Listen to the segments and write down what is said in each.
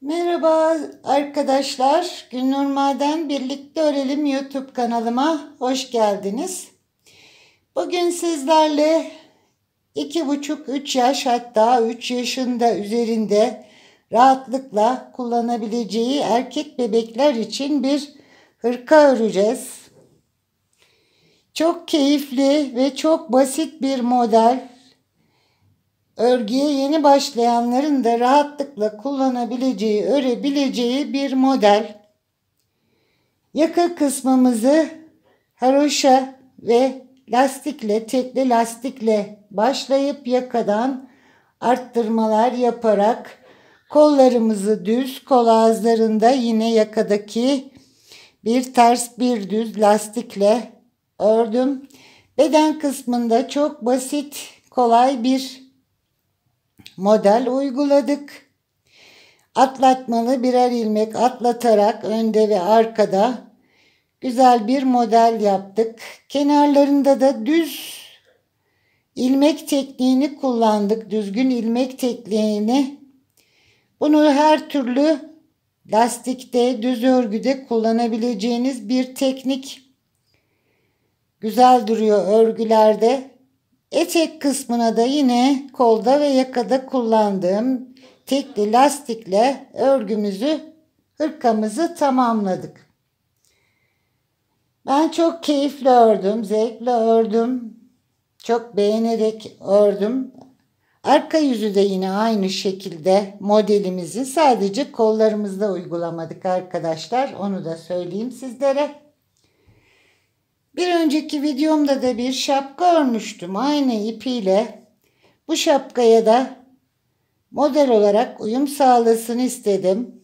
Merhaba arkadaşlar. gün Maden Birlikte Örelim YouTube kanalıma hoş geldiniz. Bugün sizlerle 2,5-3 yaş hatta 3 yaşında üzerinde rahatlıkla kullanabileceği erkek bebekler için bir hırka öreceğiz. Çok keyifli ve çok basit bir model örgüye yeni başlayanların da rahatlıkla kullanabileceği, örebileceği bir model. Yaka kısmımızı haroşa ve lastikle, tekli lastikle başlayıp yakadan arttırmalar yaparak kollarımızı düz, kol ağızlarında yine yakadaki bir ters bir düz lastikle ördüm. Beden kısmında çok basit, kolay bir model uyguladık. Atlatmalı birer ilmek atlatarak önde ve arkada güzel bir model yaptık. Kenarlarında da düz ilmek tekniğini kullandık. Düzgün ilmek tekniğini. Bunu her türlü lastikte, düz örgüde kullanabileceğiniz bir teknik. Güzel duruyor örgülerde. Etek kısmına da yine kolda ve yakada kullandığım tekli lastikle örgümüzü, hırkamızı tamamladık. Ben çok keyifle ördüm, zevkle ördüm. Çok beğenerek ördüm. Arka yüzü de yine aynı şekilde modelimizi sadece kollarımızda uygulamadık arkadaşlar. Onu da söyleyeyim sizlere. Bir önceki videomda da bir şapka örmüştüm aynı ipiyle. Bu şapkaya da model olarak uyum sağlasın istedim.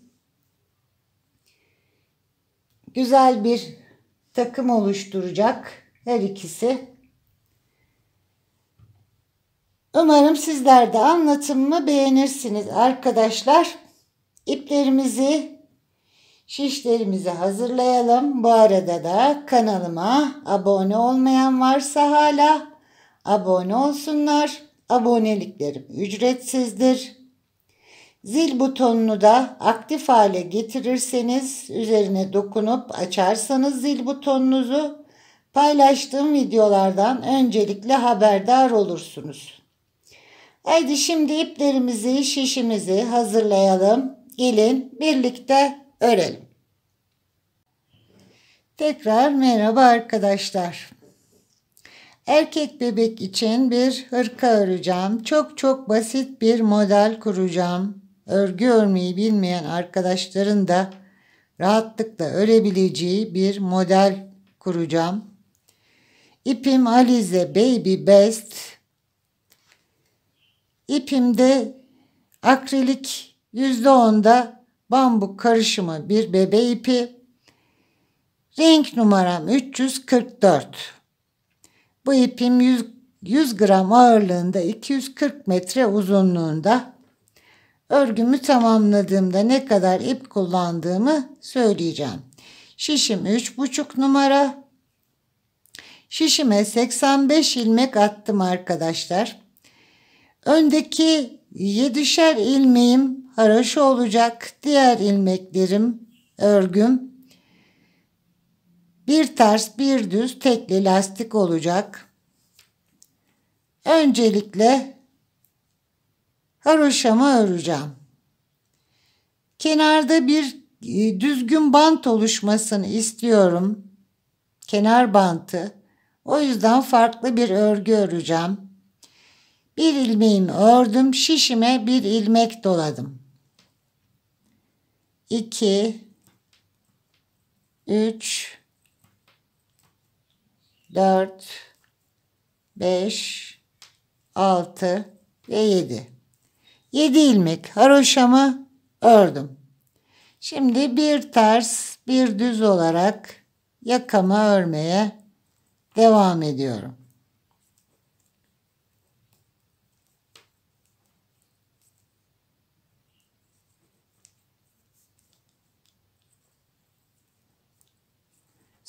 Güzel bir takım oluşturacak her ikisi. Umarım sizler de anlatımımı beğenirsiniz arkadaşlar. İplerimizi Şişlerimizi hazırlayalım. Bu arada da kanalıma abone olmayan varsa hala abone olsunlar. Aboneliklerim ücretsizdir. Zil butonunu da aktif hale getirirseniz üzerine dokunup açarsanız zil butonunuzu paylaştığım videolardan öncelikle haberdar olursunuz. Haydi şimdi iplerimizi, şişimizi hazırlayalım. Gelin birlikte örelim. Tekrar merhaba arkadaşlar. Erkek bebek için bir hırka öreceğim. Çok çok basit bir model kuracağım. Örgü örmeyi bilmeyen arkadaşların da rahatlıkla örebileceği bir model kuracağım. İpim Alize Baby Best. İpimde akrilik %10'da bambu karışımı bir bebe ipi. Renk numaram 344. Bu ipim 100, 100 gram ağırlığında 240 metre uzunluğunda. Örgümü tamamladığımda ne kadar ip kullandığımı söyleyeceğim. Şişim 3,5 numara. Şişime 85 ilmek attım arkadaşlar. Öndeki 7'şer ilmeğim haraş olacak diğer ilmeklerim örgüm bir ters bir düz tekli lastik olacak. Öncelikle haroşamı öreceğim. Kenarda bir e, düzgün bant oluşmasını istiyorum. Kenar bantı. O yüzden farklı bir örgü öreceğim. Bir ilmeğimi ördüm, şişime bir ilmek doladım. 2 3 4 5 6 ve 7. 7 ilmek haroşamı ördüm. Şimdi bir ters bir düz olarak yakamı örmeye devam ediyorum.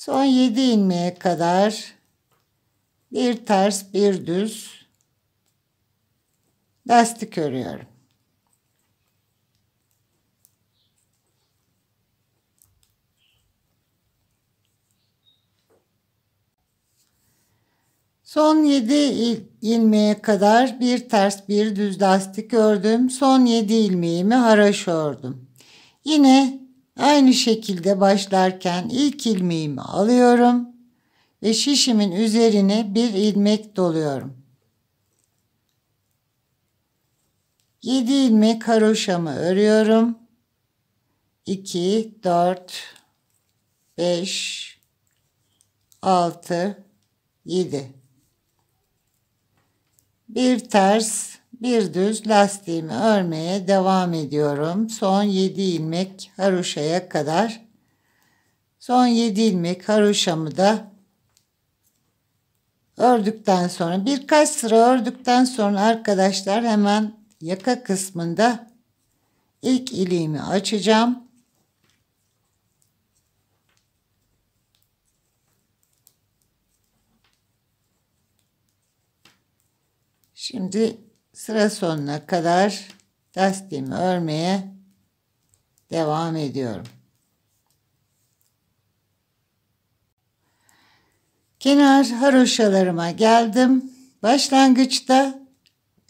Son 7 ilmeğe kadar bir ters bir düz lastik örüyorum. Son 7 il ilmeğe kadar bir ters bir düz lastik ördüm. Son 7 ilmeğimi haraş ördüm. Yine Aynı şekilde başlarken ilk ilmeğimi alıyorum ve şişimin üzerine bir ilmek doluyorum. 7 ilmek haroşamı örüyorum. 2 4 5 6 7 bir ters bir düz lastiğimi örmeye devam ediyorum. Son 7 ilmek haroşaya kadar. Son 7 ilmek haroşamı da ördükten sonra birkaç sıra ördükten sonra arkadaşlar hemen yaka kısmında ilk iliğimi açacağım. Şimdi sıra sonuna kadar lastiğimi örmeye devam ediyorum. Kenar haroşalarıma geldim. Başlangıçta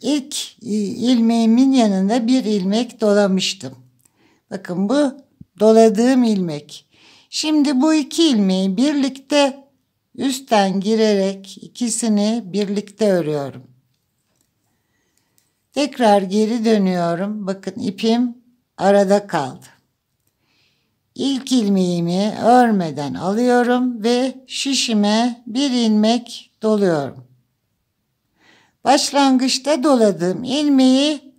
ilk ilmeğimin yanında bir ilmek dolamıştım. Bakın bu doladığım ilmek. Şimdi bu iki ilmeği birlikte üstten girerek ikisini birlikte örüyorum. Tekrar geri dönüyorum. Bakın ipim arada kaldı. İlk ilmeğimi örmeden alıyorum ve şişime bir ilmek doluyorum. Başlangıçta doladığım ilmeği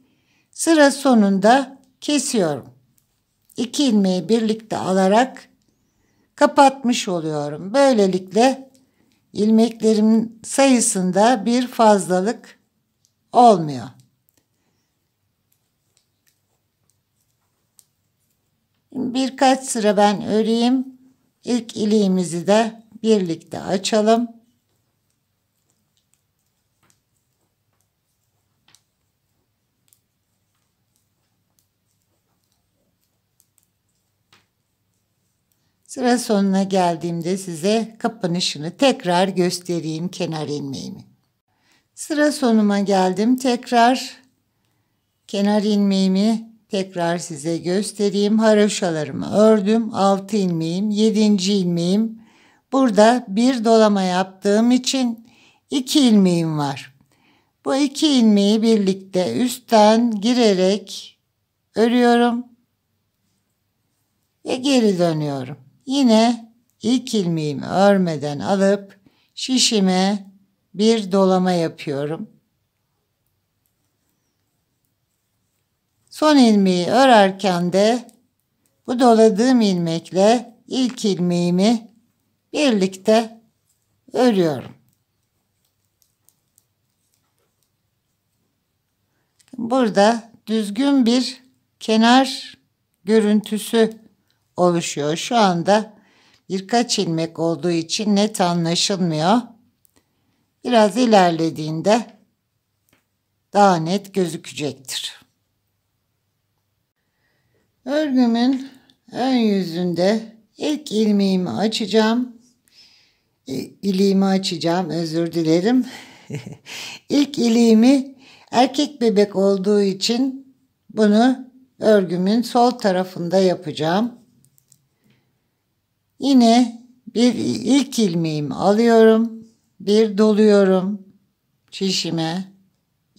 sıra sonunda kesiyorum. İki ilmeği birlikte alarak kapatmış oluyorum. Böylelikle ilmeklerimin sayısında bir fazlalık olmuyor. Birkaç sıra ben öreyim. İlk iliğimizi de birlikte açalım. Sıra sonuna geldiğimde size kapanışını tekrar göstereyim kenar ilmeğimi. Sıra sonuma geldim. Tekrar kenar ilmeğimi Tekrar size göstereyim. Haroşalarımı ördüm. 6 ilmeğim, 7. ilmeğim. Burada bir dolama yaptığım için 2 ilmeğim var. Bu iki ilmeği birlikte üstten girerek örüyorum ve geri dönüyorum. Yine ilk ilmeğimi örmeden alıp şişime bir dolama yapıyorum. Son ilmeği örerken de bu doladığım ilmekle ilk ilmeğimi birlikte örüyorum. Burada düzgün bir kenar görüntüsü oluşuyor. Şu anda birkaç ilmek olduğu için net anlaşılmıyor. Biraz ilerlediğinde daha net gözükecektir. Örgümün ön yüzünde ilk ilmeğimi açacağım. E, iliğimi açacağım özür dilerim. İlk iliğimi erkek bebek olduğu için bunu örgümün sol tarafında yapacağım. Yine bir ilk ilmeğimi alıyorum. Bir doluyorum. Şişime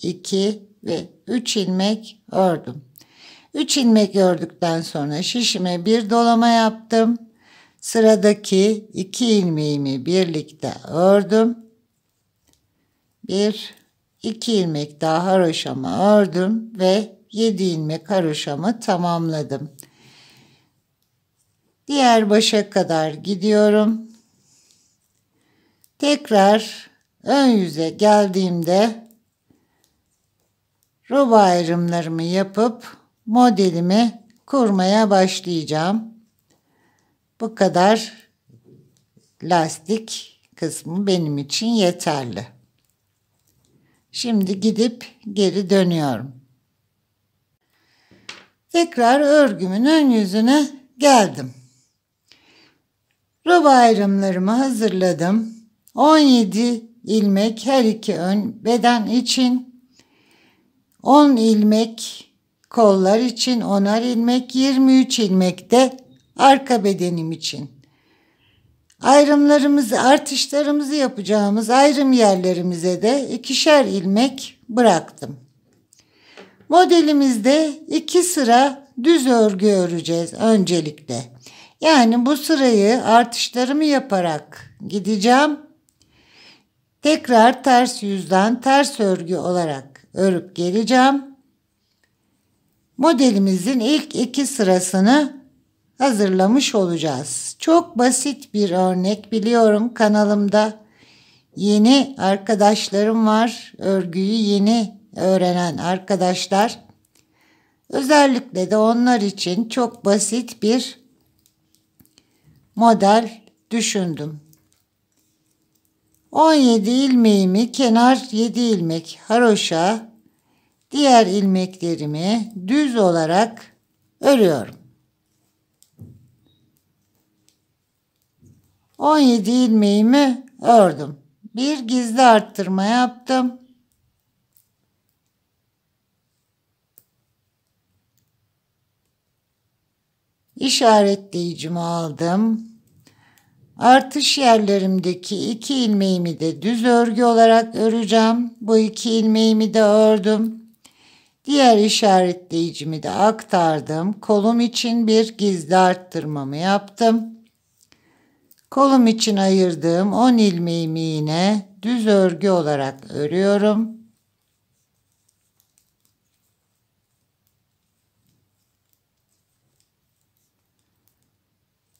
2 ve 3 ilmek ördüm. 3 ilmek ördükten sonra şişime bir dolama yaptım. Sıradaki 2 ilmeğimi birlikte ördüm. 1, 2 ilmek daha haroşamı ördüm ve 7 ilmek haroşamı tamamladım. Diğer başa kadar gidiyorum. Tekrar ön yüze geldiğimde ruba ayrımlarımı yapıp modelimi kurmaya başlayacağım. Bu kadar lastik kısmı benim için yeterli. Şimdi gidip geri dönüyorum. Tekrar örgümün ön yüzüne geldim. Rıba ayrımlarımı hazırladım. 17 ilmek her iki ön beden için 10 ilmek kollar için onar ilmek 23 ilmek de arka bedenim için. Ayrımlarımızı artışlarımızı yapacağımız ayrım yerlerimize de ikişer ilmek bıraktım. Modelimizde iki sıra düz örgü öreceğiz öncelikle. Yani bu sırayı artışlarımı yaparak gideceğim. Tekrar ters yüzden ters örgü olarak örüp geleceğim modelimizin ilk iki sırasını hazırlamış olacağız. Çok basit bir örnek biliyorum kanalımda yeni arkadaşlarım var. Örgüyü yeni öğrenen arkadaşlar. Özellikle de onlar için çok basit bir model düşündüm. 17 ilmeğimi kenar 7 ilmek haroşa diğer ilmeklerimi düz olarak örüyorum. 17 ilmeğimi ördüm. Bir gizli arttırma yaptım. İşaretleyicimi aldım. Artış yerlerimdeki iki ilmeğimi de düz örgü olarak öreceğim. Bu iki ilmeğimi de ördüm. Diğer işaretleyicimi de aktardım. Kolum için bir gizli arttırmamı yaptım. Kolum için ayırdığım 10 ilmeğimi yine düz örgü olarak örüyorum.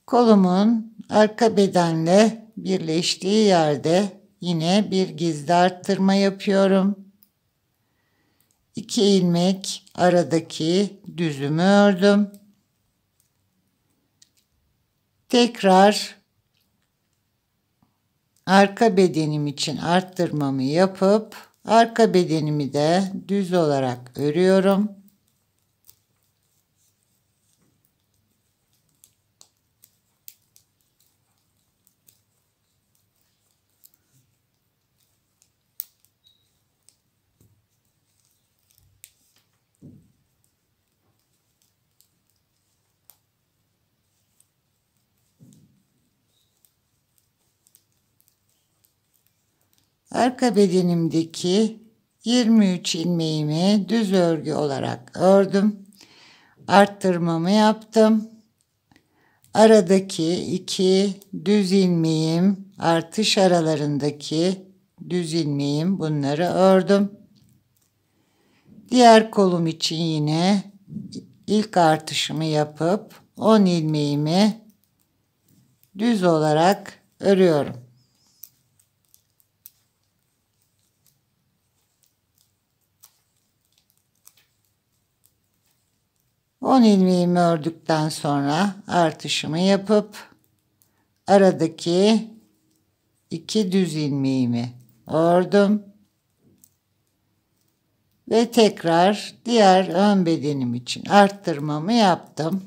Kolumun arka bedenle birleştiği yerde yine bir gizli arttırma yapıyorum. 2 ilmek aradaki düzümü ördüm. Tekrar arka bedenim için arttırmamı yapıp arka bedenimi de düz olarak örüyorum. Arka bedenimdeki 23 ilmeğimi düz örgü olarak ördüm. Arttırmamı yaptım. Aradaki iki düz ilmeğim, artış aralarındaki düz ilmeğim bunları ördüm. Diğer kolum için yine ilk artışımı yapıp 10 ilmeğimi düz olarak örüyorum. 10 ilmeğimi ördükten sonra artışımı yapıp aradaki 2 düz ilmeğimi ördüm ve tekrar diğer ön bedenim için arttırmamı yaptım.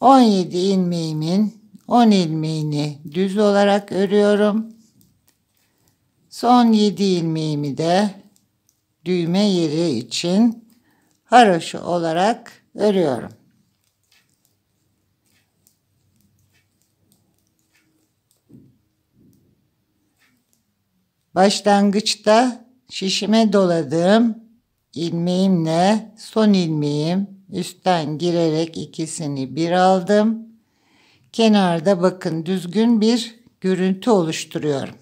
17 ilmeğimin 10 ilmeğini düz olarak örüyorum. Son 7 ilmeğimi de düğme yeri için haroşu olarak örüyorum. Başlangıçta şişime doladığım ilmeğimle son ilmeğim üstten girerek ikisini bir aldım. Kenarda bakın düzgün bir görüntü oluşturuyorum.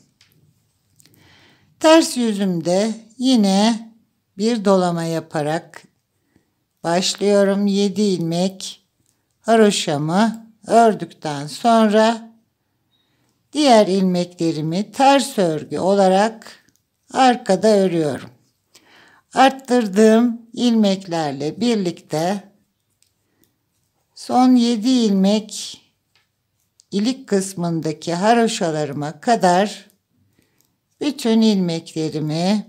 Ters yüzümde yine bir dolama yaparak Başlıyorum 7 ilmek haroşamı ördükten sonra diğer ilmeklerimi ters örgü olarak arkada örüyorum. Arttırdığım ilmeklerle birlikte son 7 ilmek ilik kısmındaki haroşalarıma kadar bütün ilmeklerimi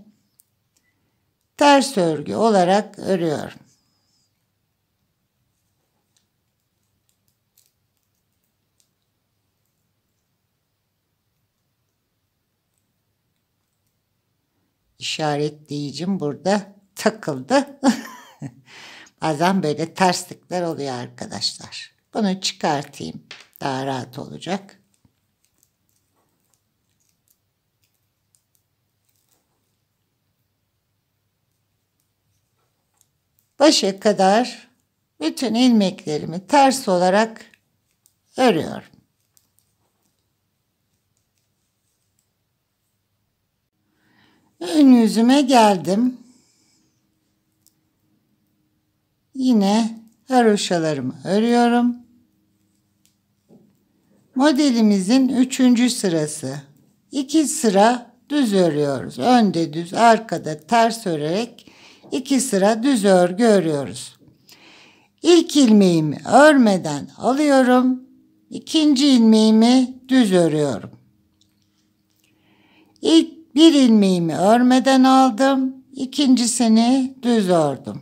ters örgü olarak örüyorum. işaretleyicim burada takıldı. Bazen böyle terslikler oluyor arkadaşlar. Bunu çıkartayım. Daha rahat olacak. Başa kadar bütün ilmeklerimi ters olarak örüyorum. Ön yüzüme geldim. Yine haroşalarımı örüyorum. Modelimizin üçüncü sırası. İki sıra düz örüyoruz. Önde düz, arkada ters örerek iki sıra düz örgü örüyoruz. İlk ilmeğimi örmeden alıyorum. İkinci ilmeğimi düz örüyorum. İlk bir ilmeğimi örmeden aldım, ikincisini düz ördüm.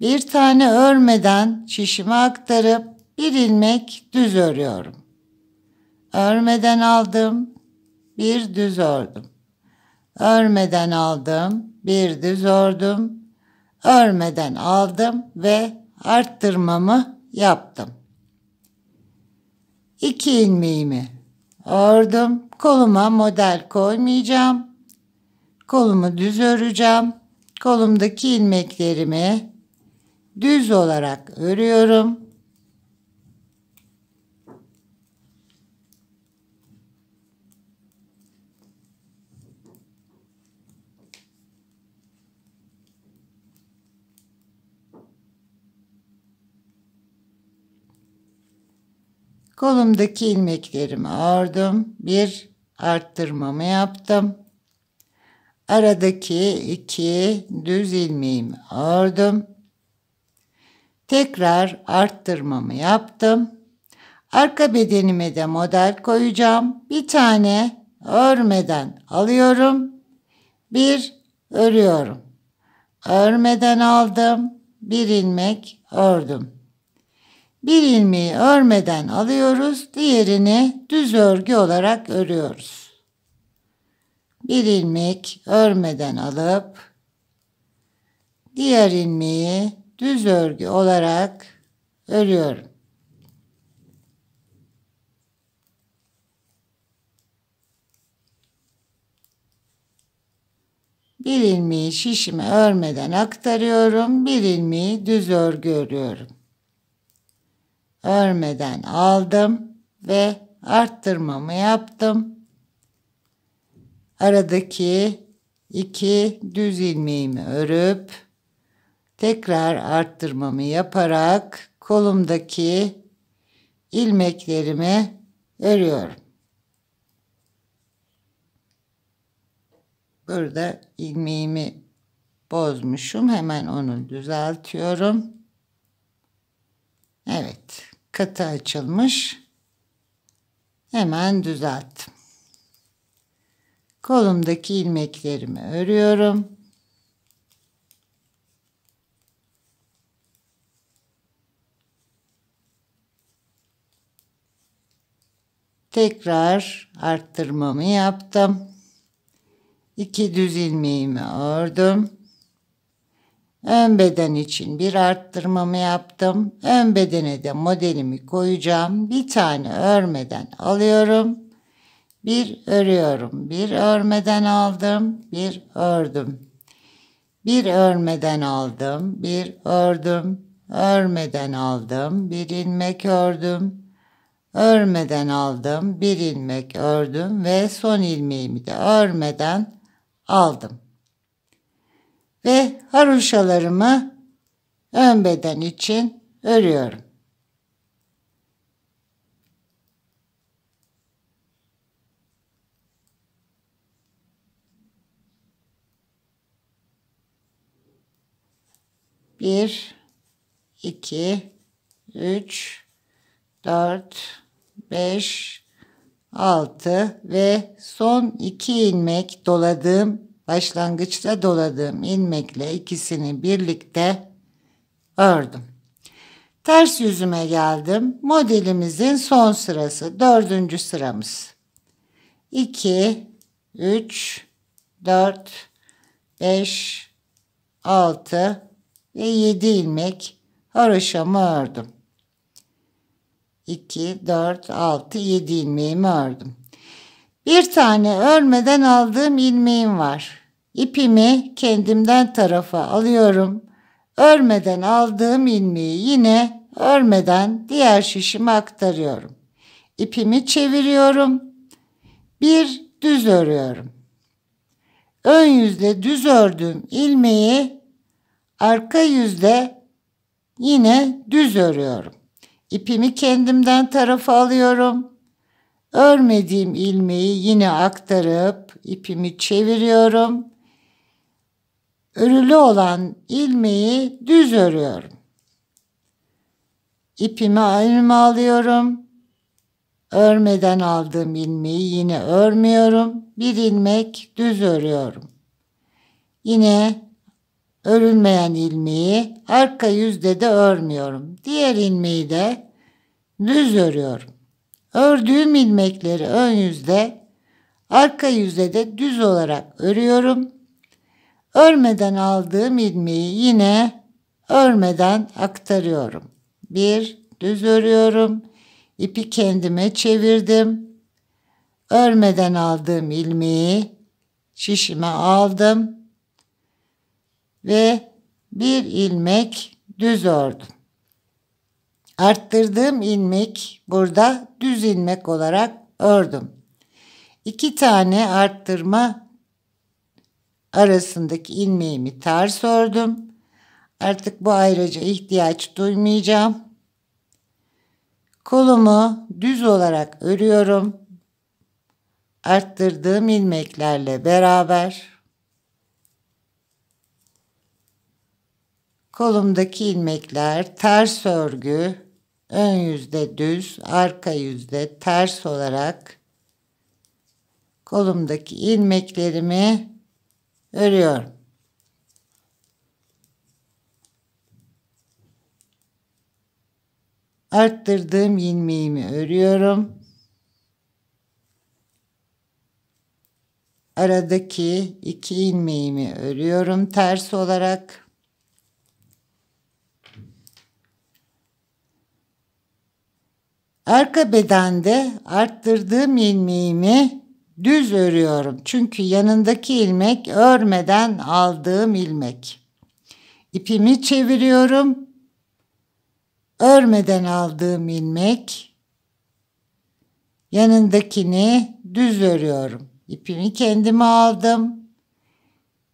Bir tane örmeden şişime aktarıp bir ilmek düz örüyorum. Örmeden aldım, bir düz ördüm. Örmeden aldım, bir düz ördüm. Örmeden aldım ve arttırmamı yaptım. İki ilmeğimi ördüm, Koluma model koymayacağım. Kolumu düz öreceğim. Kolumdaki ilmeklerimi düz olarak örüyorum. Kolumdaki ilmeklerimi ördüm. Bir arttırmamı yaptım. Aradaki iki düz ilmeğimi ördüm. Tekrar arttırmamı yaptım. Arka bedenime de model koyacağım. Bir tane örmeden alıyorum. Bir örüyorum. Örmeden aldım. Bir ilmek ördüm. Bir ilmeği örmeden alıyoruz, diğerini düz örgü olarak örüyoruz. Bir ilmek örmeden alıp diğer ilmeği düz örgü olarak örüyorum. Bir ilmeği şişime örmeden aktarıyorum, bir ilmeği düz örgü örüyorum örmeden aldım ve arttırmamı yaptım. Aradaki iki düz ilmeğimi örüp tekrar arttırmamı yaparak kolumdaki ilmeklerimi örüyorum. Burada ilmeğimi bozmuşum. Hemen onu düzeltiyorum. Evet katı açılmış. Hemen düzelttim. Kolumdaki ilmeklerimi örüyorum. Tekrar arttırmamı yaptım. İki düz ilmeğimi ördüm. Ön beden için bir arttırmamı yaptım. Ön bedene de modelimi koyacağım. Bir tane örmeden alıyorum. Bir örüyorum. Bir örmeden aldım. Bir ördüm. Bir örmeden aldım. Bir ördüm. Örmeden aldım. Bir ilmek ördüm. Örmeden aldım. Bir ilmek ördüm ve son ilmeğimi de örmeden aldım ve haroşalarımı ön beden için örüyorum. Bir, iki, üç, dört, beş, altı ve son iki ilmek doladığım başlangıçta doladığım ilmekle ikisini birlikte ördüm. Ters yüzüme geldim. Modelimizin son sırası. Dördüncü sıramız. 2, 3, 4, 5, 6 ve 7 ilmek haroşamı ördüm. 2, 4, 6, 7 ilmeğimi ördüm. Bir tane örmeden aldığım ilmeğim var. İpimi kendimden tarafa alıyorum. Örmeden aldığım ilmeği yine örmeden diğer şişime aktarıyorum. İpimi çeviriyorum. Bir düz örüyorum. Ön yüzde düz ördüğüm ilmeği arka yüzde yine düz örüyorum. İpimi kendimden tarafa alıyorum. Örmediğim ilmeği yine aktarıp ipimi çeviriyorum örülü olan ilmeği düz örüyorum. İpimi ayrıma alıyorum. Örmeden aldığım ilmeği yine örmüyorum. Bir ilmek düz örüyorum. Yine örülmeyen ilmeği arka yüzde de örmüyorum. Diğer ilmeği de düz örüyorum. Ördüğüm ilmekleri ön yüzde, arka yüzde de düz olarak örüyorum. Örmeden aldığım ilmeği yine örmeden aktarıyorum. Bir düz örüyorum. İpi kendime çevirdim. Örmeden aldığım ilmeği şişime aldım ve bir ilmek düz ördüm. Arttırdığım ilmek burada düz ilmek olarak ördüm. İki tane arttırma arasındaki ilmeğimi ters ördüm. Artık bu ayrıca ihtiyaç duymayacağım. Kolumu düz olarak örüyorum. Arttırdığım ilmeklerle beraber kolumdaki ilmekler ters örgü ön yüzde düz, arka yüzde ters olarak kolumdaki ilmeklerimi örüyor. Arttırdığım ilmeğimi örüyorum. Aradaki iki ilmeğimi örüyorum ters olarak. Arka bedende arttırdığım ilmeğimi Düz örüyorum çünkü yanındaki ilmek örmeden aldığım ilmek. İpimi çeviriyorum. Örmeden aldığım ilmek. Yanındakini düz örüyorum. İpimi kendime aldım.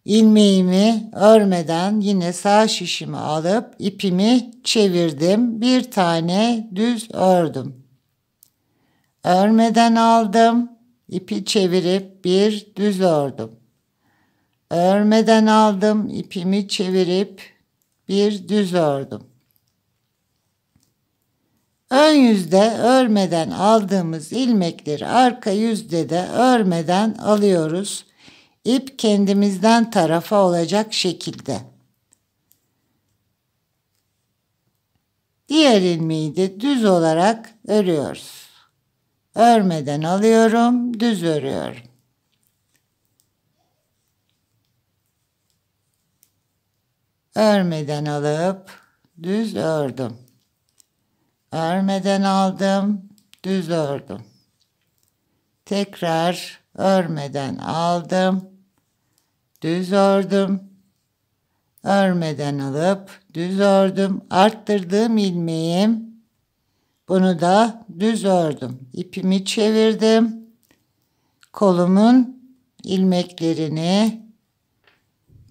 İlmeğimi örmeden yine sağ şişimi alıp ipimi çevirdim. Bir tane düz ördüm. Örmeden aldım. İpi çevirip bir düz ördüm. Örmeden aldım ipimi çevirip bir düz ördüm. Ön yüzde örmeden aldığımız ilmekleri arka yüzde de örmeden alıyoruz. İp kendimizden tarafa olacak şekilde. Diğer ilmeği de düz olarak örüyoruz. Örmeden alıyorum, düz örüyorum. Örmeden alıp düz ördüm. Örmeden aldım, düz ördüm. Tekrar örmeden aldım, düz ördüm. Örmeden alıp düz ördüm. Arttırdığım ilmeğim bunu da düz ördüm. İpimi çevirdim. Kolumun ilmeklerini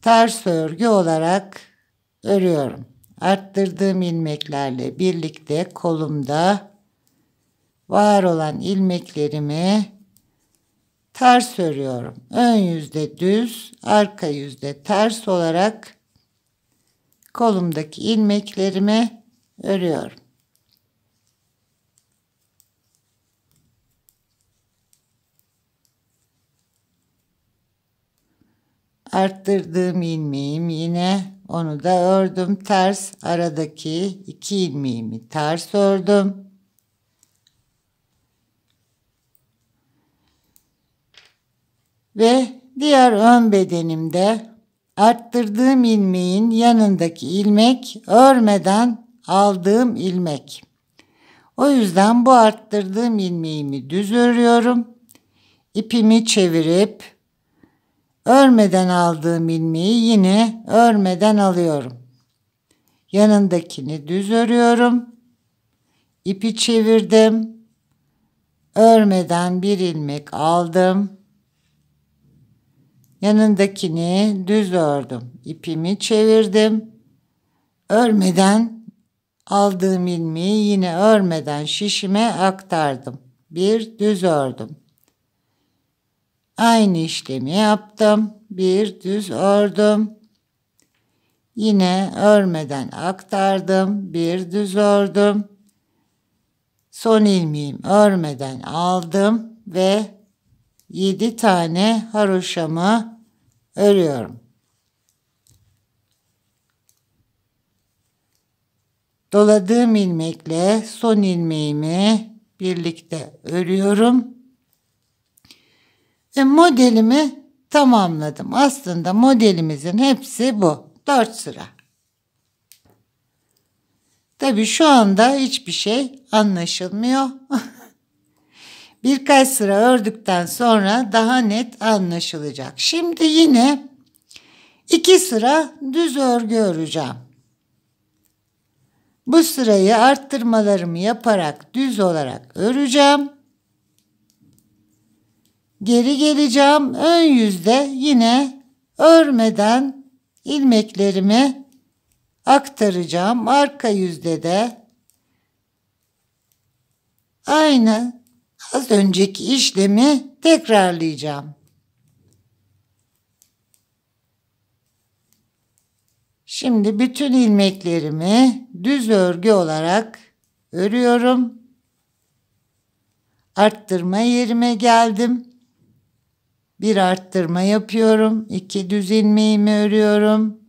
ters örgü olarak örüyorum. Arttırdığım ilmeklerle birlikte kolumda var olan ilmeklerimi ters örüyorum. Ön yüzde düz, arka yüzde ters olarak kolumdaki ilmeklerimi örüyorum. Arttırdığım ilmeğim yine onu da ördüm ters aradaki iki ilmeğimi ters ördüm. Ve diğer ön bedenimde arttırdığım ilmeğin yanındaki ilmek örmeden aldığım ilmek. O yüzden bu arttırdığım ilmeğimi düz örüyorum. İpimi çevirip Örmeden aldığım ilmeği yine örmeden alıyorum. Yanındakini düz örüyorum. İpi çevirdim. Örmeden bir ilmek aldım. Yanındakini düz ördüm. İpimi çevirdim. Örmeden aldığım ilmeği yine örmeden şişime aktardım. Bir düz ördüm. Aynı işlemi yaptım. Bir düz ördüm. Yine örmeden aktardım. Bir düz ördüm. Son ilmeğim örmeden aldım ve 7 tane haroşamı örüyorum. Doladığım ilmekle son ilmeğimi birlikte örüyorum. İşte modelimi tamamladım. Aslında modelimizin hepsi bu. dört sıra. Tabi şu anda hiçbir şey anlaşılmıyor. Birkaç sıra ördükten sonra daha net anlaşılacak. Şimdi yine iki sıra düz örgü öreceğim. Bu sırayı arttırmalarımı yaparak düz olarak öreceğim. Geri geleceğim ön yüzde yine örmeden ilmeklerimi aktaracağım. Arka yüzde de aynı az önceki işlemi tekrarlayacağım. Şimdi bütün ilmeklerimi düz örgü olarak örüyorum. Arttırma yerime geldim. Bir arttırma yapıyorum. iki düz ilmeğimi örüyorum.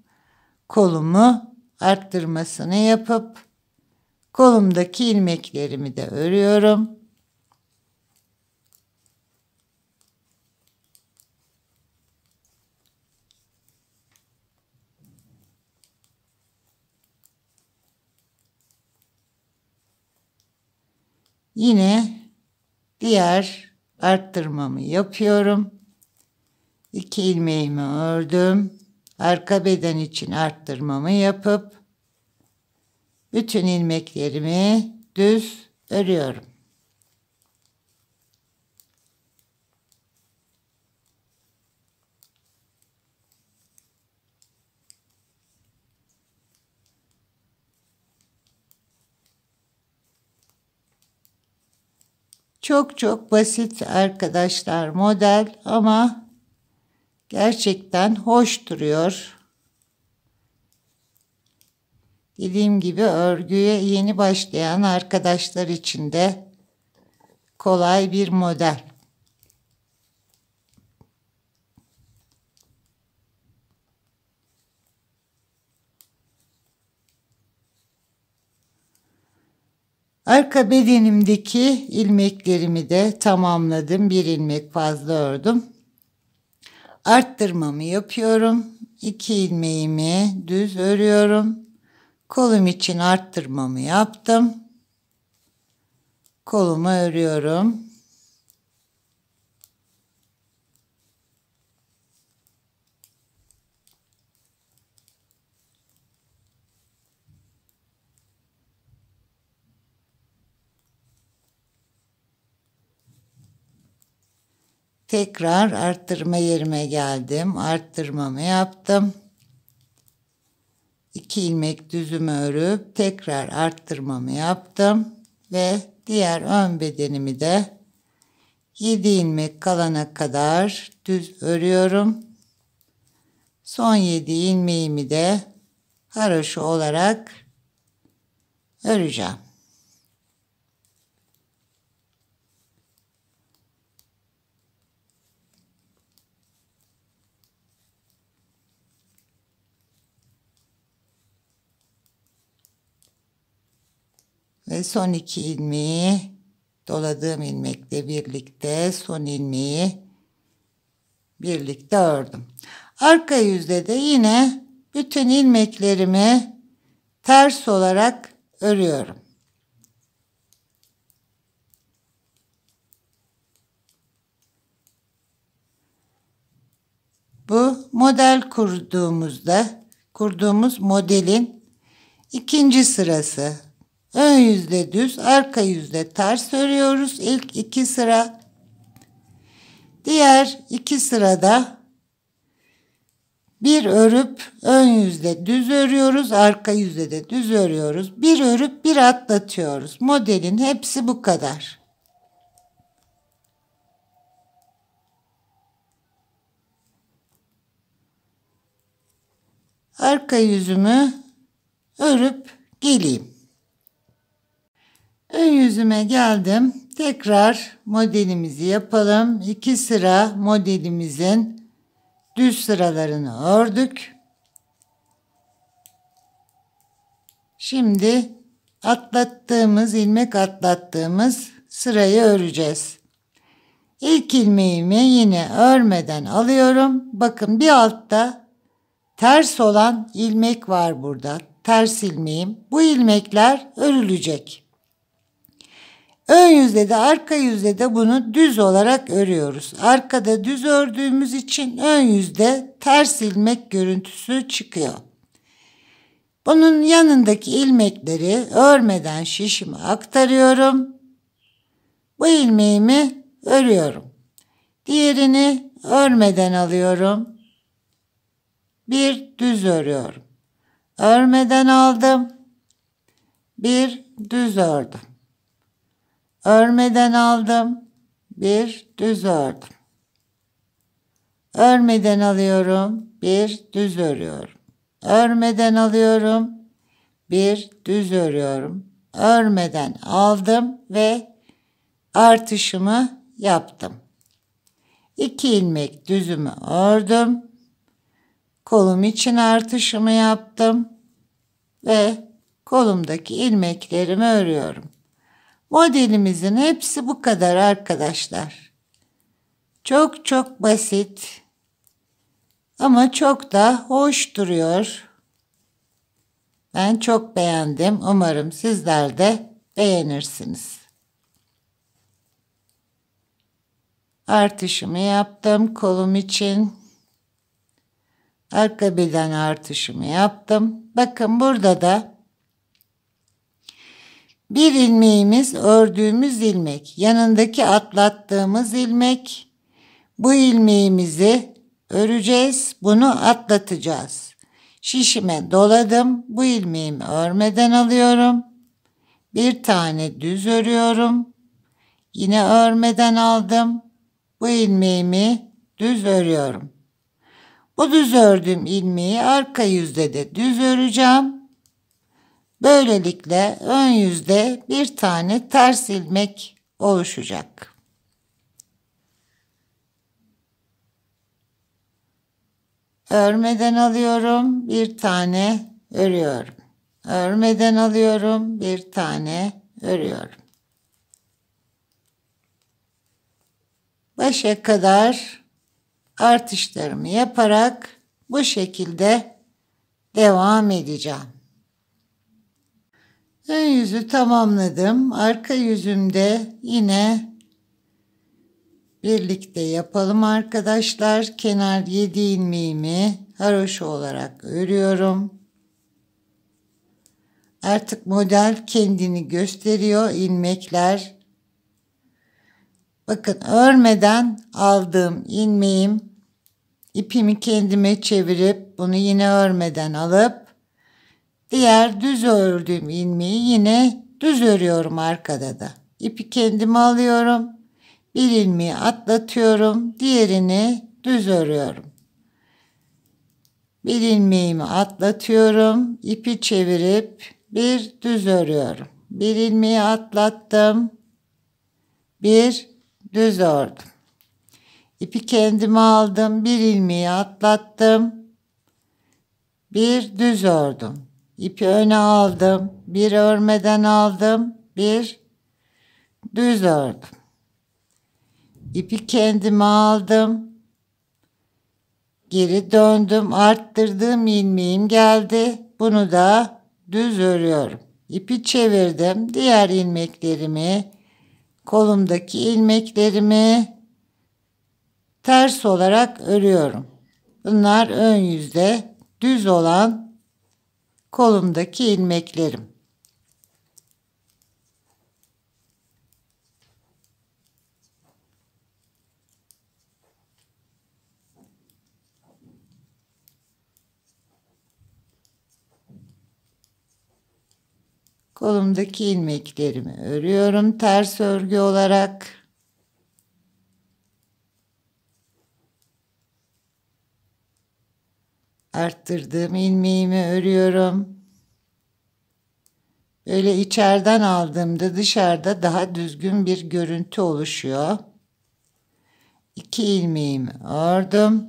Kolumu arttırmasını yapıp kolumdaki ilmeklerimi de örüyorum. Yine diğer arttırmamı yapıyorum. İki ilmeğimi ördüm. Arka beden için arttırmamı yapıp bütün ilmeklerimi düz örüyorum. Çok çok basit arkadaşlar model ama Gerçekten hoş duruyor. Dediğim gibi örgüye yeni başlayan arkadaşlar için de kolay bir model. Arka bedenimdeki ilmeklerimi de tamamladım. Bir ilmek fazla ördüm arttırmamı yapıyorum. 2 ilmeğimi düz örüyorum. Kolum için arttırmamı yaptım. Kolumu örüyorum. Tekrar arttırma yerime geldim. Arttırmamı yaptım. İki ilmek düzümü örüp tekrar arttırmamı yaptım ve diğer ön bedenimi de 7 ilmek kalana kadar düz örüyorum. Son 7 ilmeğimi de haroşa olarak öreceğim. Ve son iki ilmeği doladığım ilmekle birlikte son ilmeği birlikte ördüm. Arka yüzde de yine bütün ilmeklerimi ters olarak örüyorum. Bu model kurduğumuzda kurduğumuz modelin ikinci sırası Ön yüzde düz, arka yüzde ters örüyoruz. İlk iki sıra. Diğer iki sırada bir örüp ön yüzde düz örüyoruz, arka yüzde de düz örüyoruz. Bir örüp bir atlatıyoruz. Modelin hepsi bu kadar. Arka yüzümü örüp geleyim. Ön yüzüme geldim. Tekrar modelimizi yapalım. İki sıra modelimizin düz sıralarını ördük. Şimdi atlattığımız, ilmek atlattığımız sırayı öreceğiz. İlk ilmeğimi yine örmeden alıyorum. Bakın bir altta ters olan ilmek var burada. Ters ilmeğim. Bu ilmekler örülecek. Ön yüzde de arka yüzde de bunu düz olarak örüyoruz. Arkada düz ördüğümüz için ön yüzde ters ilmek görüntüsü çıkıyor. Bunun yanındaki ilmekleri örmeden şişime aktarıyorum. Bu ilmeğimi örüyorum. Diğerini örmeden alıyorum. Bir düz örüyorum. Örmeden aldım. Bir düz ördüm. Örmeden aldım. Bir düz ördüm. Örmeden alıyorum. Bir düz örüyorum. Örmeden alıyorum. Bir düz örüyorum. Örmeden aldım ve artışımı yaptım. 2 ilmek düzümü ördüm. Kolum için artışımı yaptım ve kolumdaki ilmeklerimi örüyorum. Modelimizin hepsi bu kadar arkadaşlar. Çok çok basit. Ama çok da hoş duruyor. Ben çok beğendim. Umarım sizler de beğenirsiniz. Artışımı yaptım kolum için. Arka beden artışımı yaptım. Bakın burada da bir ilmeğimiz ördüğümüz ilmek, yanındaki atlattığımız ilmek. Bu ilmeğimizi öreceğiz, bunu atlatacağız. Şişime doladım, bu ilmeğimi örmeden alıyorum. Bir tane düz örüyorum. Yine örmeden aldım. Bu ilmeğimi düz örüyorum. Bu düz ördüğüm ilmeği arka yüzde de düz öreceğim. Böylelikle ön yüzde bir tane ters ilmek oluşacak. Örmeden alıyorum, bir tane örüyorum. Örmeden alıyorum, bir tane örüyorum. Başa kadar artışlarımı yaparak bu şekilde devam edeceğim. Ön yüzü tamamladım. Arka yüzümde yine birlikte yapalım arkadaşlar. Kenar 7 ilmeğimi haroşa olarak örüyorum. Artık model kendini gösteriyor ilmekler. Bakın örmeden aldığım ilmeğim ipimi kendime çevirip bunu yine örmeden alıp Diğer düz ördüğüm ilmeği yine düz örüyorum arkada da. İpi kendime alıyorum. Bir ilmeği atlatıyorum. Diğerini düz örüyorum. Bir ilmeğimi atlatıyorum. ipi çevirip bir düz örüyorum. Bir ilmeği atlattım. Bir düz ördüm. İpi kendime aldım. Bir ilmeği atlattım. Bir düz ördüm. İpi öne aldım. Bir örmeden aldım. Bir düz ördüm. İpi kendime aldım. Geri döndüm. Arttırdığım ilmeğim geldi. Bunu da düz örüyorum. İpi çevirdim. Diğer ilmeklerimi, kolumdaki ilmeklerimi ters olarak örüyorum. Bunlar ön yüzde düz olan kolumdaki ilmeklerim. Kolumdaki ilmeklerimi örüyorum ters örgü olarak. Arttırdığım ilmeğimi örüyorum. Böyle içeriden aldığımda dışarıda daha düzgün bir görüntü oluşuyor. İki ilmeğimi ördüm.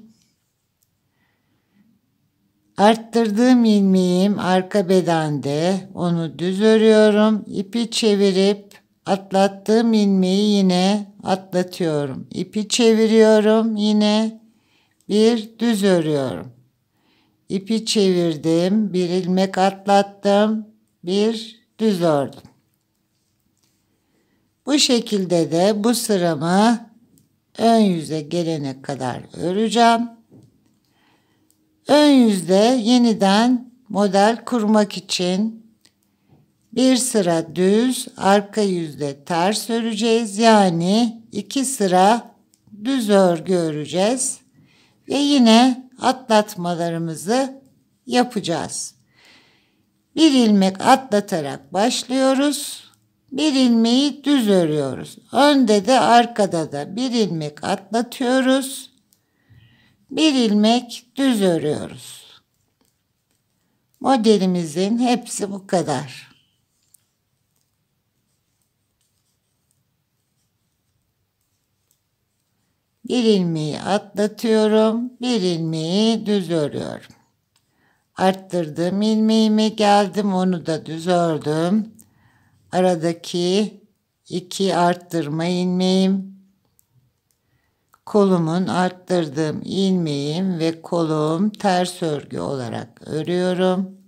Arttırdığım ilmeğim arka bedende onu düz örüyorum. İpi çevirip atlattığım ilmeği yine atlatıyorum. İpi çeviriyorum yine bir düz örüyorum. İpi çevirdim, bir ilmek atlattım, bir düz ördüm. Bu şekilde de bu sıramı ön yüze gelene kadar öreceğim. Ön yüzde yeniden model kurmak için bir sıra düz, arka yüzde ters öreceğiz. Yani iki sıra düz örgü öreceğiz ve yine atlatmalarımızı yapacağız. Bir ilmek atlatarak başlıyoruz. Bir ilmeği düz örüyoruz. Önde de arkada da bir ilmek atlatıyoruz. Bir ilmek düz örüyoruz. Modelimizin hepsi bu kadar. Bir ilmeği atlatıyorum, bir ilmeği düz örüyorum. Arttırdım ilmeğimi geldim onu da düz ördüm. Aradaki iki arttırma ilmeğim. Kolumun arttırdığım ilmeğim ve kolum ters örgü olarak örüyorum.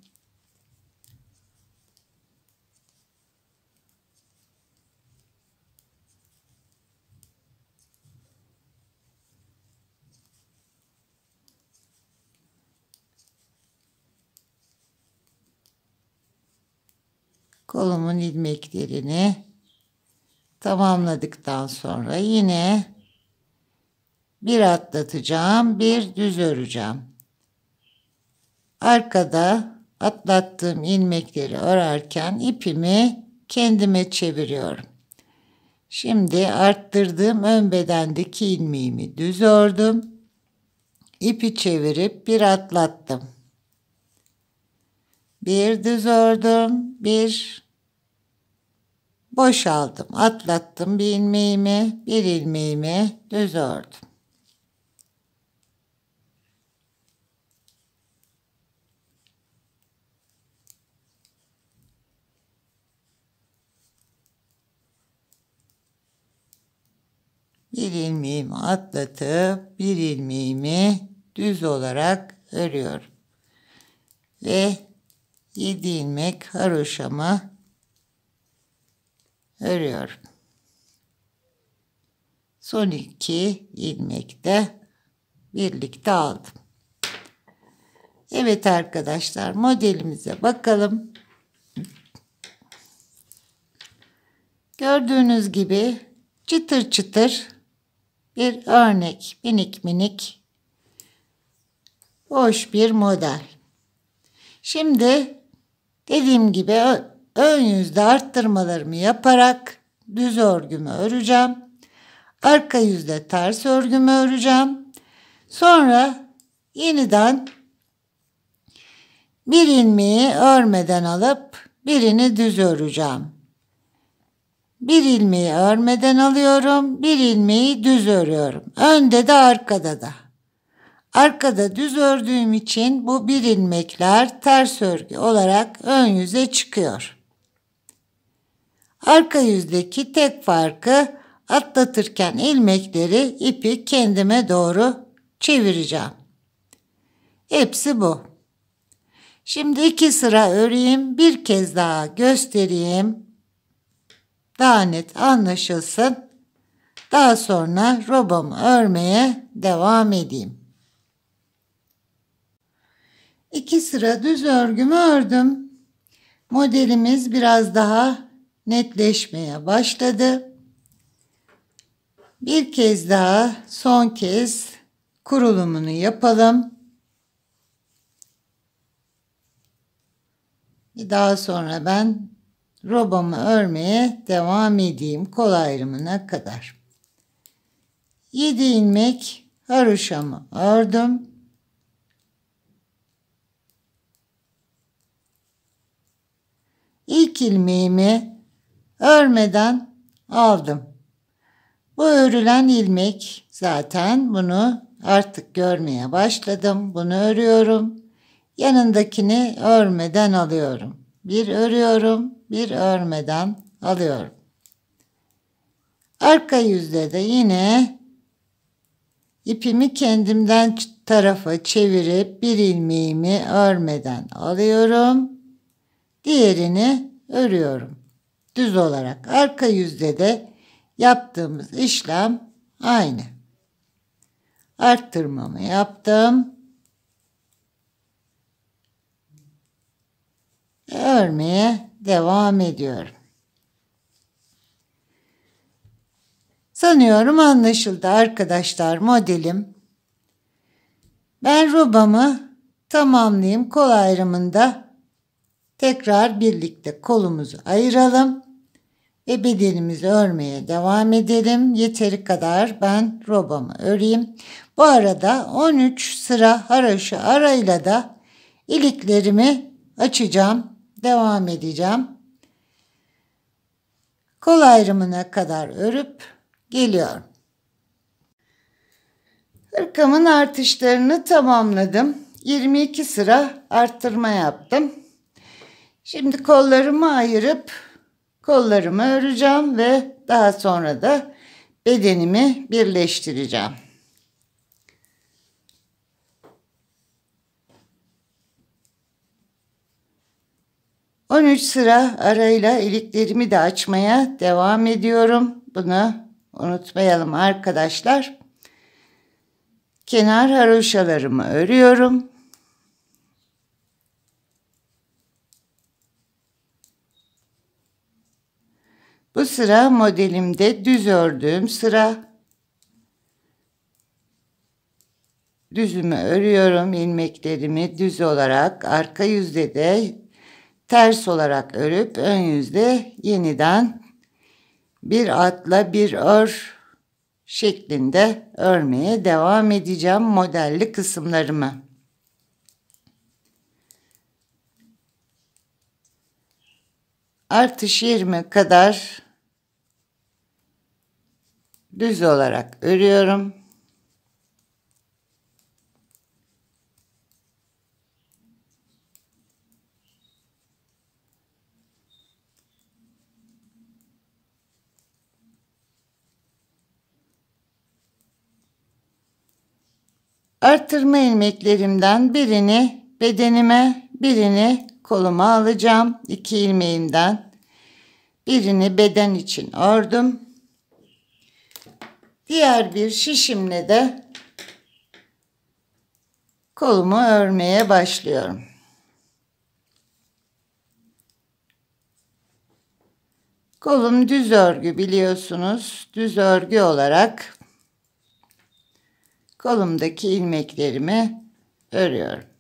kolumun ilmeklerini tamamladıktan sonra yine bir atlatacağım, bir düz öreceğim. Arkada atlattığım ilmekleri örerken ipimi kendime çeviriyorum. Şimdi arttırdığım ön bedendeki ilmeğimi düz ördüm. İpi çevirip bir atlattım. Bir düz ördüm, bir boşaldım. Atlattım bir ilmeğimi, bir ilmeğimi düz ördüm. Bir ilmeğimi atlatıp bir ilmeğimi düz olarak örüyorum. Ve 7 ilmek haroşama örüyorum. Son iki ilmekte birlikte aldım. Evet arkadaşlar modelimize bakalım. Gördüğünüz gibi çıtır çıtır bir örnek minik minik boş bir model. Şimdi dediğim gibi ön yüzde arttırmalarımı yaparak düz örgümü öreceğim. Arka yüzde ters örgümü öreceğim. Sonra yeniden bir ilmeği örmeden alıp birini düz öreceğim. Bir ilmeği örmeden alıyorum, bir ilmeği düz örüyorum. Önde de arkada da. Arkada düz ördüğüm için bu bir ilmekler ters örgü olarak ön yüze çıkıyor. Arka yüzdeki tek farkı atlatırken ilmekleri ipi kendime doğru çevireceğim. Hepsi bu. Şimdi iki sıra öreyim. Bir kez daha göstereyim. Daha net anlaşılsın. Daha sonra robamı örmeye devam edeyim. İki sıra düz örgümü ördüm. Modelimiz biraz daha netleşmeye başladı. Bir kez daha son kez kurulumunu yapalım. Daha sonra ben robamı örmeye devam edeyim kol ayrımına kadar. 7 ilmek haroşamı ördüm. İlk ilmeğimi örmeden aldım. Bu örülen ilmek zaten bunu artık görmeye başladım. Bunu örüyorum. Yanındakini örmeden alıyorum. Bir örüyorum, bir örmeden alıyorum. Arka yüzde de yine ipimi kendimden tarafa çevirip bir ilmeğimi örmeden alıyorum. Diğerini örüyorum düz olarak. Arka yüzde de yaptığımız işlem aynı. Arttırmamı yaptım. Örmeye devam ediyorum. Sanıyorum anlaşıldı arkadaşlar modelim. Ben robamı tamamlayayım kol ayrımında tekrar birlikte kolumuzu ayıralım ve bedenimizi örmeye devam edelim. Yeteri kadar ben robamı öreyim. Bu arada 13 sıra haraşo arayla da iliklerimi açacağım. Devam edeceğim. Kol ayrımına kadar örüp geliyorum. Hırkamın artışlarını tamamladım. 22 sıra arttırma yaptım. Şimdi kollarımı ayırıp Kollarımı öreceğim ve daha sonra da bedenimi birleştireceğim. On üç sıra arayla iliklerimi de açmaya devam ediyorum. Bunu unutmayalım arkadaşlar. Kenar haroşalarımı örüyorum. Bu sıra modelimde düz ördüğüm sıra. Düzümü örüyorum ilmeklerimi düz olarak arka yüzde de ters olarak örüp ön yüzde yeniden bir atla bir ör şeklinde örmeye devam edeceğim modelli kısımlarımı. Artış 20 kadar düz olarak örüyorum. Artırma ilmeklerimden birini bedenime, birini koluma alacağım. İki ilmeğimden birini beden için ördüm. Diğer bir şişimle de kolumu örmeye başlıyorum. Kolum düz örgü biliyorsunuz. Düz örgü olarak kolumdaki ilmeklerimi örüyorum.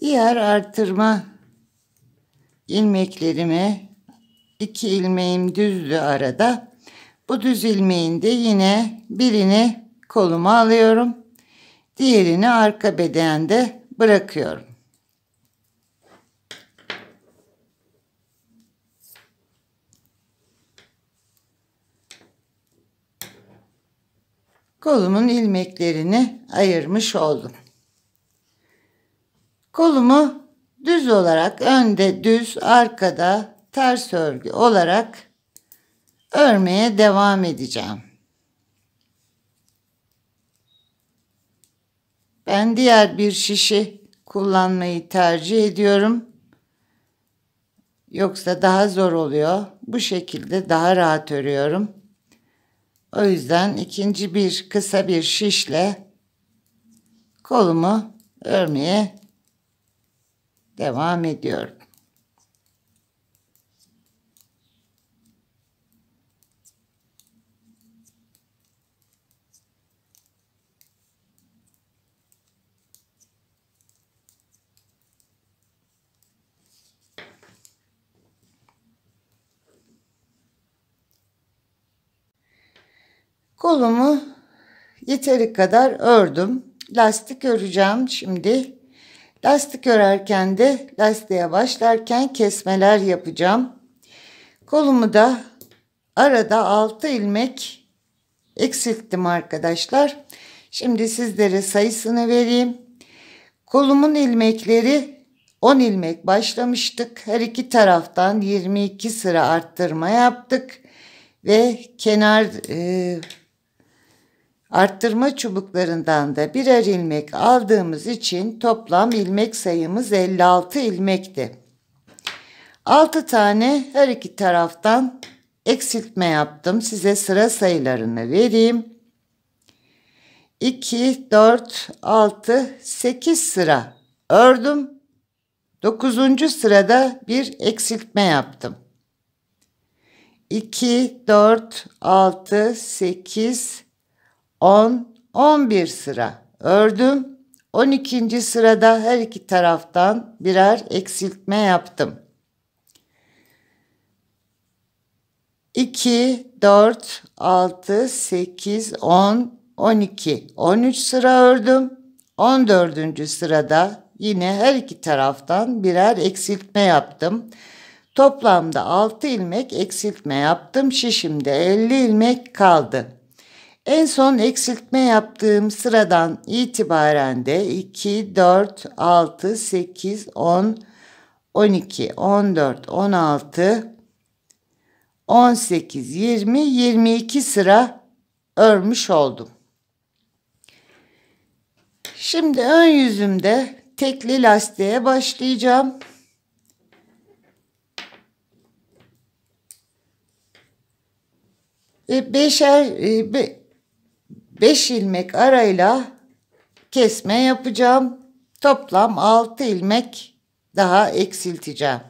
Diğer artırma ilmeklerimi iki ilmeğim düzdü arada. Bu düz ilmeğin de yine birini koluma alıyorum. Diğerini arka bedende bırakıyorum. Kolumun ilmeklerini ayırmış oldum. Kolumu düz olarak önde düz, arkada ters örgü olarak örmeye devam edeceğim. Ben diğer bir şişi kullanmayı tercih ediyorum. Yoksa daha zor oluyor. Bu şekilde daha rahat örüyorum. O yüzden ikinci bir kısa bir şişle kolumu örmeye devam ediyorum. Kolumu yeteri kadar ördüm. Lastik öreceğim şimdi. Lastik örerken de lastiğe başlarken kesmeler yapacağım. Kolumu da arada 6 ilmek eksilttim arkadaşlar. Şimdi sizlere sayısını vereyim. Kolumun ilmekleri 10 ilmek başlamıştık. Her iki taraftan 22 sıra arttırma yaptık ve kenar e, Arttırma çubuklarından da birer ilmek aldığımız için toplam ilmek sayımız 56 ilmekti. 6 tane her iki taraftan eksiltme yaptım. Size sıra sayılarını vereyim. 2, 4, 6, 8 sıra ördüm. 9. sırada bir eksiltme yaptım. 2, 4, 6, 8, 10, 11 sıra ördüm. 12. sırada her iki taraftan birer eksiltme yaptım. 2, 4, 6, 8, 10, 12, 13 sıra ördüm. 14. sırada yine her iki taraftan birer eksiltme yaptım. Toplamda 6 ilmek eksiltme yaptım. Şişimde 50 ilmek kaldı. En son eksiltme yaptığım sıradan itibaren de 2, 4, 6, 8, 10, 12, 14, 16, 18, 20, 22 sıra örmüş oldum. Şimdi ön yüzümde tekli lastiğe başlayacağım. ve Beşer, e, be, 5 ilmek arayla kesme yapacağım. Toplam 6 ilmek daha eksilteceğim.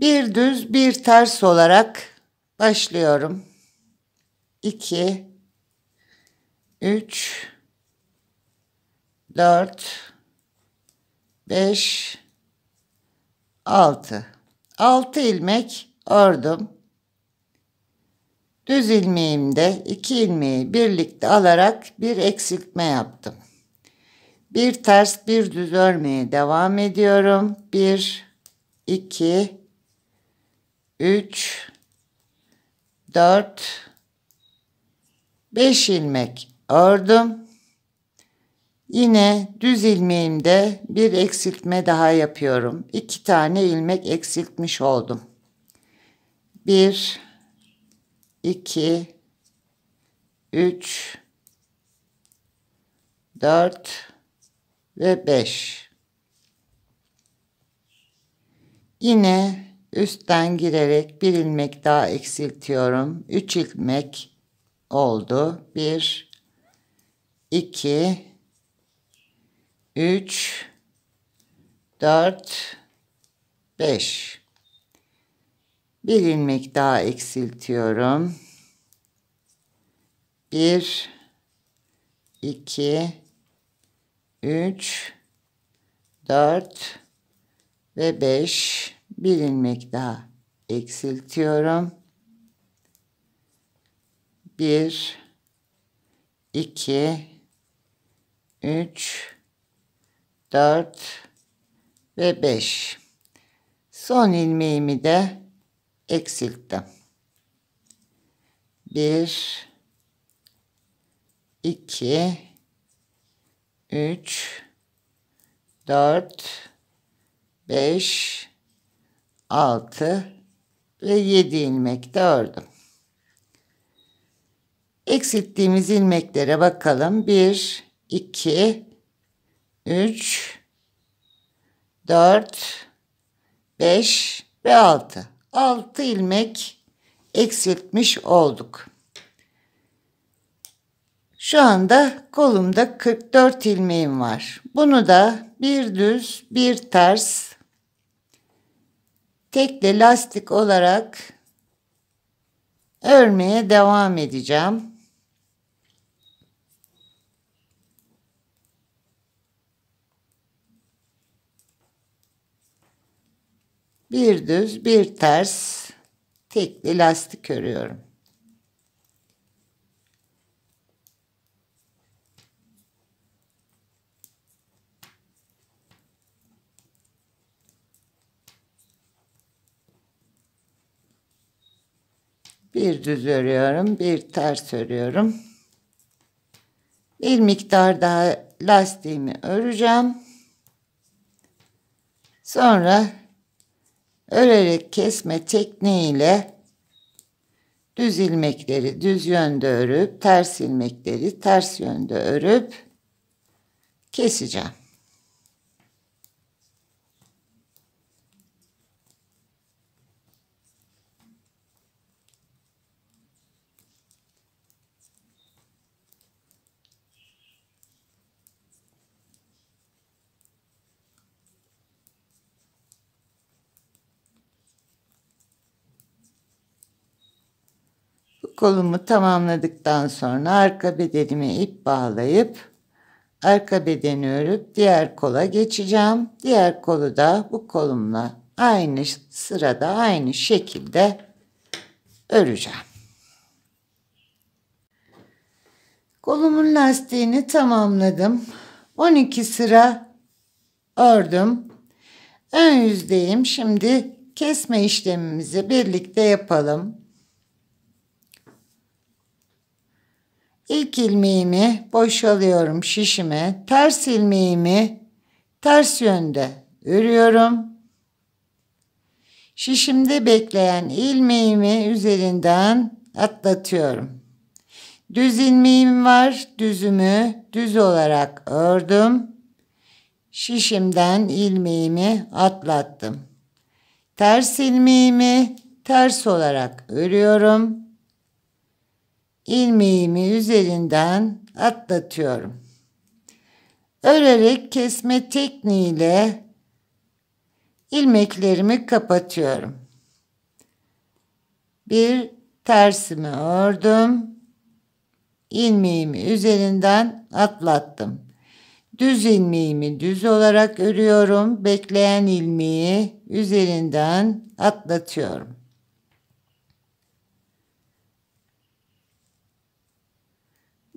Bir düz bir ters olarak başlıyorum. 2 3 4 5 6 6 ilmek ördüm. Düz ilmeğimde iki ilmeği birlikte alarak bir eksiltme yaptım. Bir ters bir düz örmeye devam ediyorum. 1 2 3 4 5 ilmek ördüm. Yine düz ilmeğimde bir eksiltme daha yapıyorum. 2 tane ilmek eksiltmiş oldum. 1 2 3 4 ve 5 yine üstten girerek bir ilmek daha eksiltiyorum 3 ilmek oldu 1 2 3 4 5 bir ilmek daha eksiltiyorum. Bir, iki, üç, dört ve beş. bir ilmek daha eksiltiyorum. Bir, iki, üç, dört ve beş. son ilmeğimi de eksilttim. 1 2 3 4 5 6 ve 7 ilmek de ördüm. Eksilttiğimiz ilmeklere bakalım. 1 2 3 4 5 ve 6. 6 ilmek eksiltmiş olduk. Şu anda kolumda 44 ilmeğim var. Bunu da bir düz bir ters tekli lastik olarak örmeye devam edeceğim. bir düz bir ters tekli lastik örüyorum. Bir düz örüyorum, bir ters örüyorum. Bir miktar daha lastiğimi öreceğim. Sonra Örerek kesme tekniğiyle düz ilmekleri düz yönde örüp ters ilmekleri ters yönde örüp keseceğim. Kolumu tamamladıktan sonra arka bedenime ip bağlayıp arka bedeni örüp diğer kola geçeceğim. Diğer kolu da bu kolumla aynı sırada aynı şekilde öreceğim. Kolumun lastiğini tamamladım. 12 sıra ördüm. Ön yüzdeyim. Şimdi kesme işlemimizi birlikte yapalım. İlk ilmeğimi boşalıyorum şişime. Ters ilmeğimi ters yönde örüyorum. Şişimde bekleyen ilmeğimi üzerinden atlatıyorum. Düz ilmeğim var. Düzümü düz olarak ördüm. Şişimden ilmeğimi atlattım. Ters ilmeğimi ters olarak örüyorum ilmeğimi üzerinden atlatıyorum. Örerek kesme tekniğiyle ilmeklerimi kapatıyorum. Bir tersimi ördüm. ilmeğimi üzerinden atlattım. Düz ilmeğimi düz olarak örüyorum. Bekleyen ilmeği üzerinden atlatıyorum.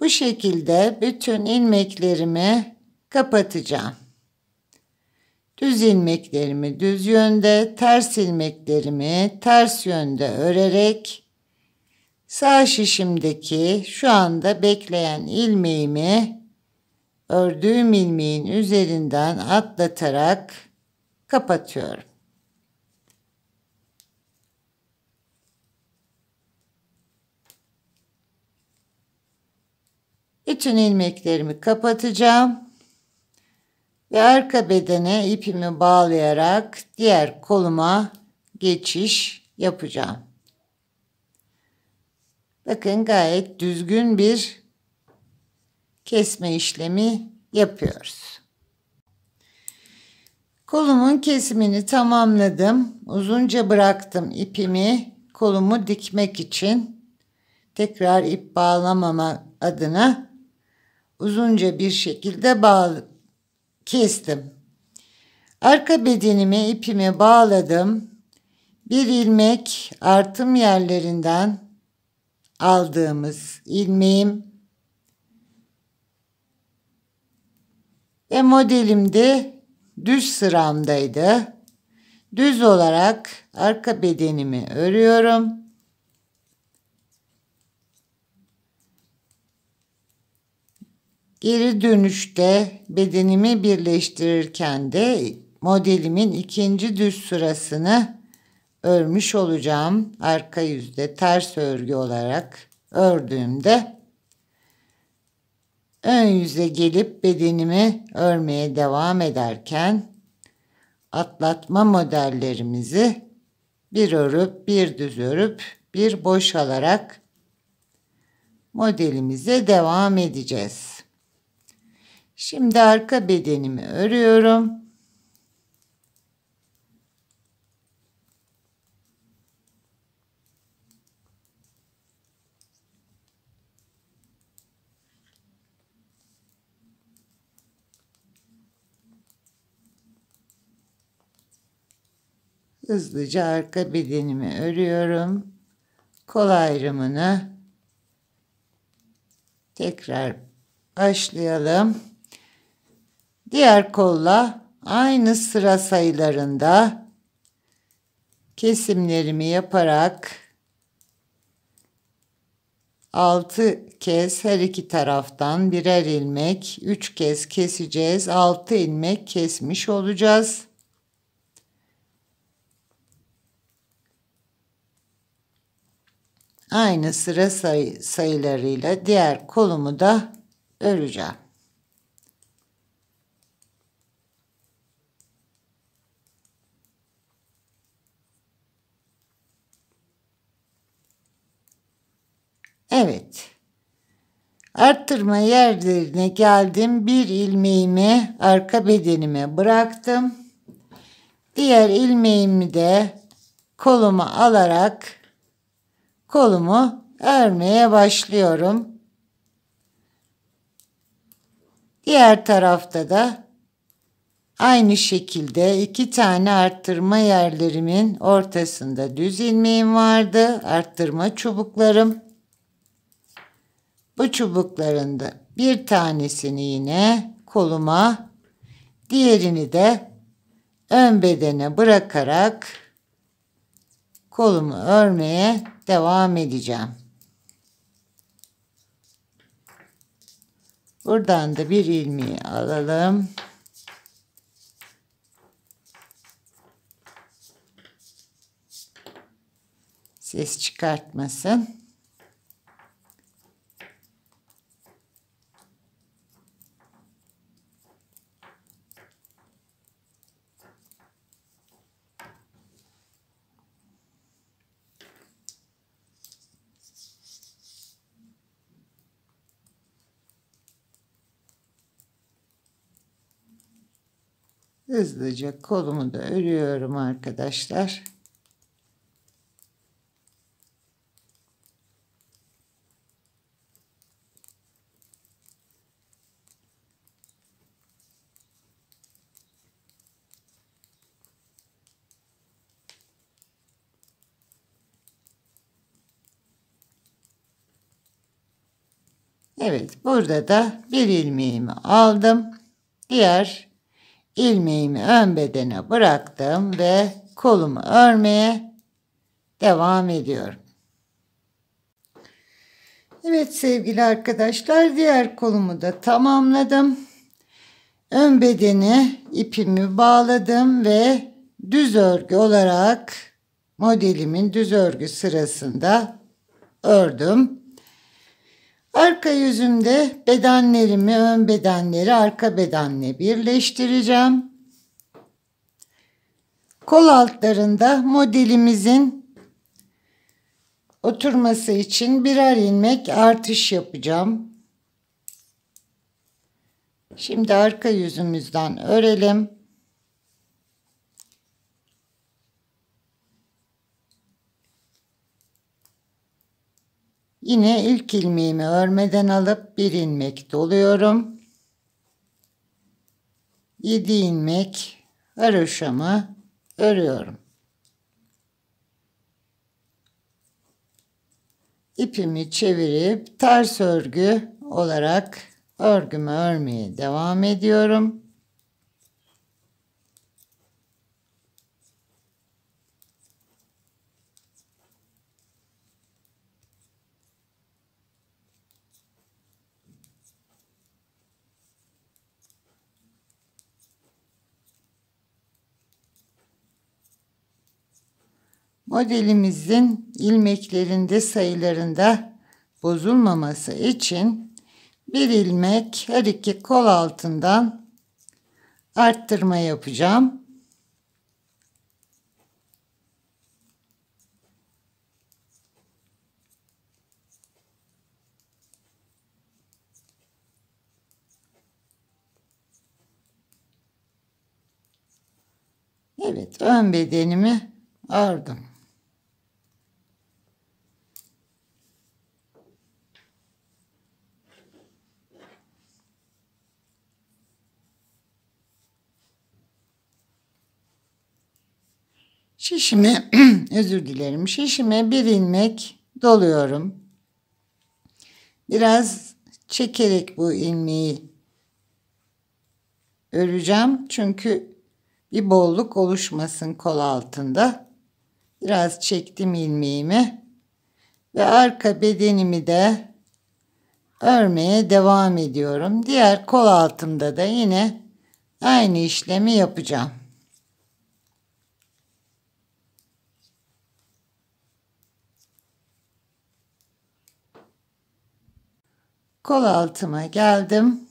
Bu şekilde bütün ilmeklerimi kapatacağım. Düz ilmeklerimi düz yönde, ters ilmeklerimi ters yönde örerek sağ şişimdeki şu anda bekleyen ilmeğimi ördüğüm ilmeğin üzerinden atlatarak kapatıyorum. Bütün ilmeklerimi kapatacağım. Ve arka bedene ipimi bağlayarak diğer koluma geçiş yapacağım. Bakın gayet düzgün bir kesme işlemi yapıyoruz. Kolumun kesimini tamamladım. Uzunca bıraktım ipimi kolumu dikmek için. Tekrar ip bağlamama adına uzunca bir şekilde bağlı kestim. Arka bedenime ipimi bağladım. Bir ilmek artım yerlerinden aldığımız ilmeğim ve modelim de düz sıramdaydı. Düz olarak arka bedenimi örüyorum. Geri dönüşte bedenimi birleştirirken de modelimin ikinci düz sırasını örmüş olacağım. Arka yüzde ters örgü olarak ördüğümde ön yüze gelip bedenimi örmeye devam ederken atlatma modellerimizi bir örüp bir düz örüp bir boş alarak modelimize devam edeceğiz. Şimdi arka bedenimi örüyorum. Hızlıca arka bedenimi örüyorum. Kol ayrımını tekrar başlayalım. Diğer kolla aynı sıra sayılarında kesimlerimi yaparak 6 kez her iki taraftan birer ilmek 3 kez keseceğiz. 6 ilmek kesmiş olacağız. Aynı sıra sayı, sayılarıyla diğer kolumu da öreceğim. Evet. Arttırma yerlerine geldim. Bir ilmeğimi arka bedenime bıraktım. Diğer ilmeğimi de kolumu alarak kolumu örmeye başlıyorum. Diğer tarafta da aynı şekilde iki tane arttırma yerlerimin ortasında düz ilmeğim vardı. Arttırma çubuklarım bu çubuklarında bir tanesini yine koluma, diğerini de ön bedene bırakarak kolumu örmeye devam edeceğim. Buradan da bir ilmeği alalım. Ses çıkartmasın. Hızlıca kolumu da örüyorum arkadaşlar. Evet burada da bir ilmeğimi aldım. Diğer ilmeğimi ön bedene bıraktım ve kolumu örmeye devam ediyorum. Evet sevgili arkadaşlar diğer kolumu da tamamladım. Ön bedeni ipimi bağladım ve düz örgü olarak modelimin düz örgü sırasında ördüm. Arka yüzümde bedenlerimi, ön bedenleri arka bedenle birleştireceğim. Kol altlarında modelimizin oturması için birer ilmek artış yapacağım. Şimdi arka yüzümüzden örelim. Yine ilk ilmeğimi örmeden alıp bir ilmek doluyorum. 7 ilmek haroşamı örüyorum. İpimi çevirip ters örgü olarak örgümü örmeye devam ediyorum. Modelimizin ilmeklerinde sayılarında bozulmaması için bir ilmek her iki kol altından arttırma yapacağım. Evet ön bedenimi ördüm. Şişime özür dilerim. Şişime bir ilmek doluyorum. Biraz çekerek bu ilmeği öreceğim. Çünkü bir bolluk oluşmasın kol altında. Biraz çektim ilmeğimi ve arka bedenimi de örmeye devam ediyorum. Diğer kol altımda da yine aynı işlemi yapacağım. Kol altıma geldim.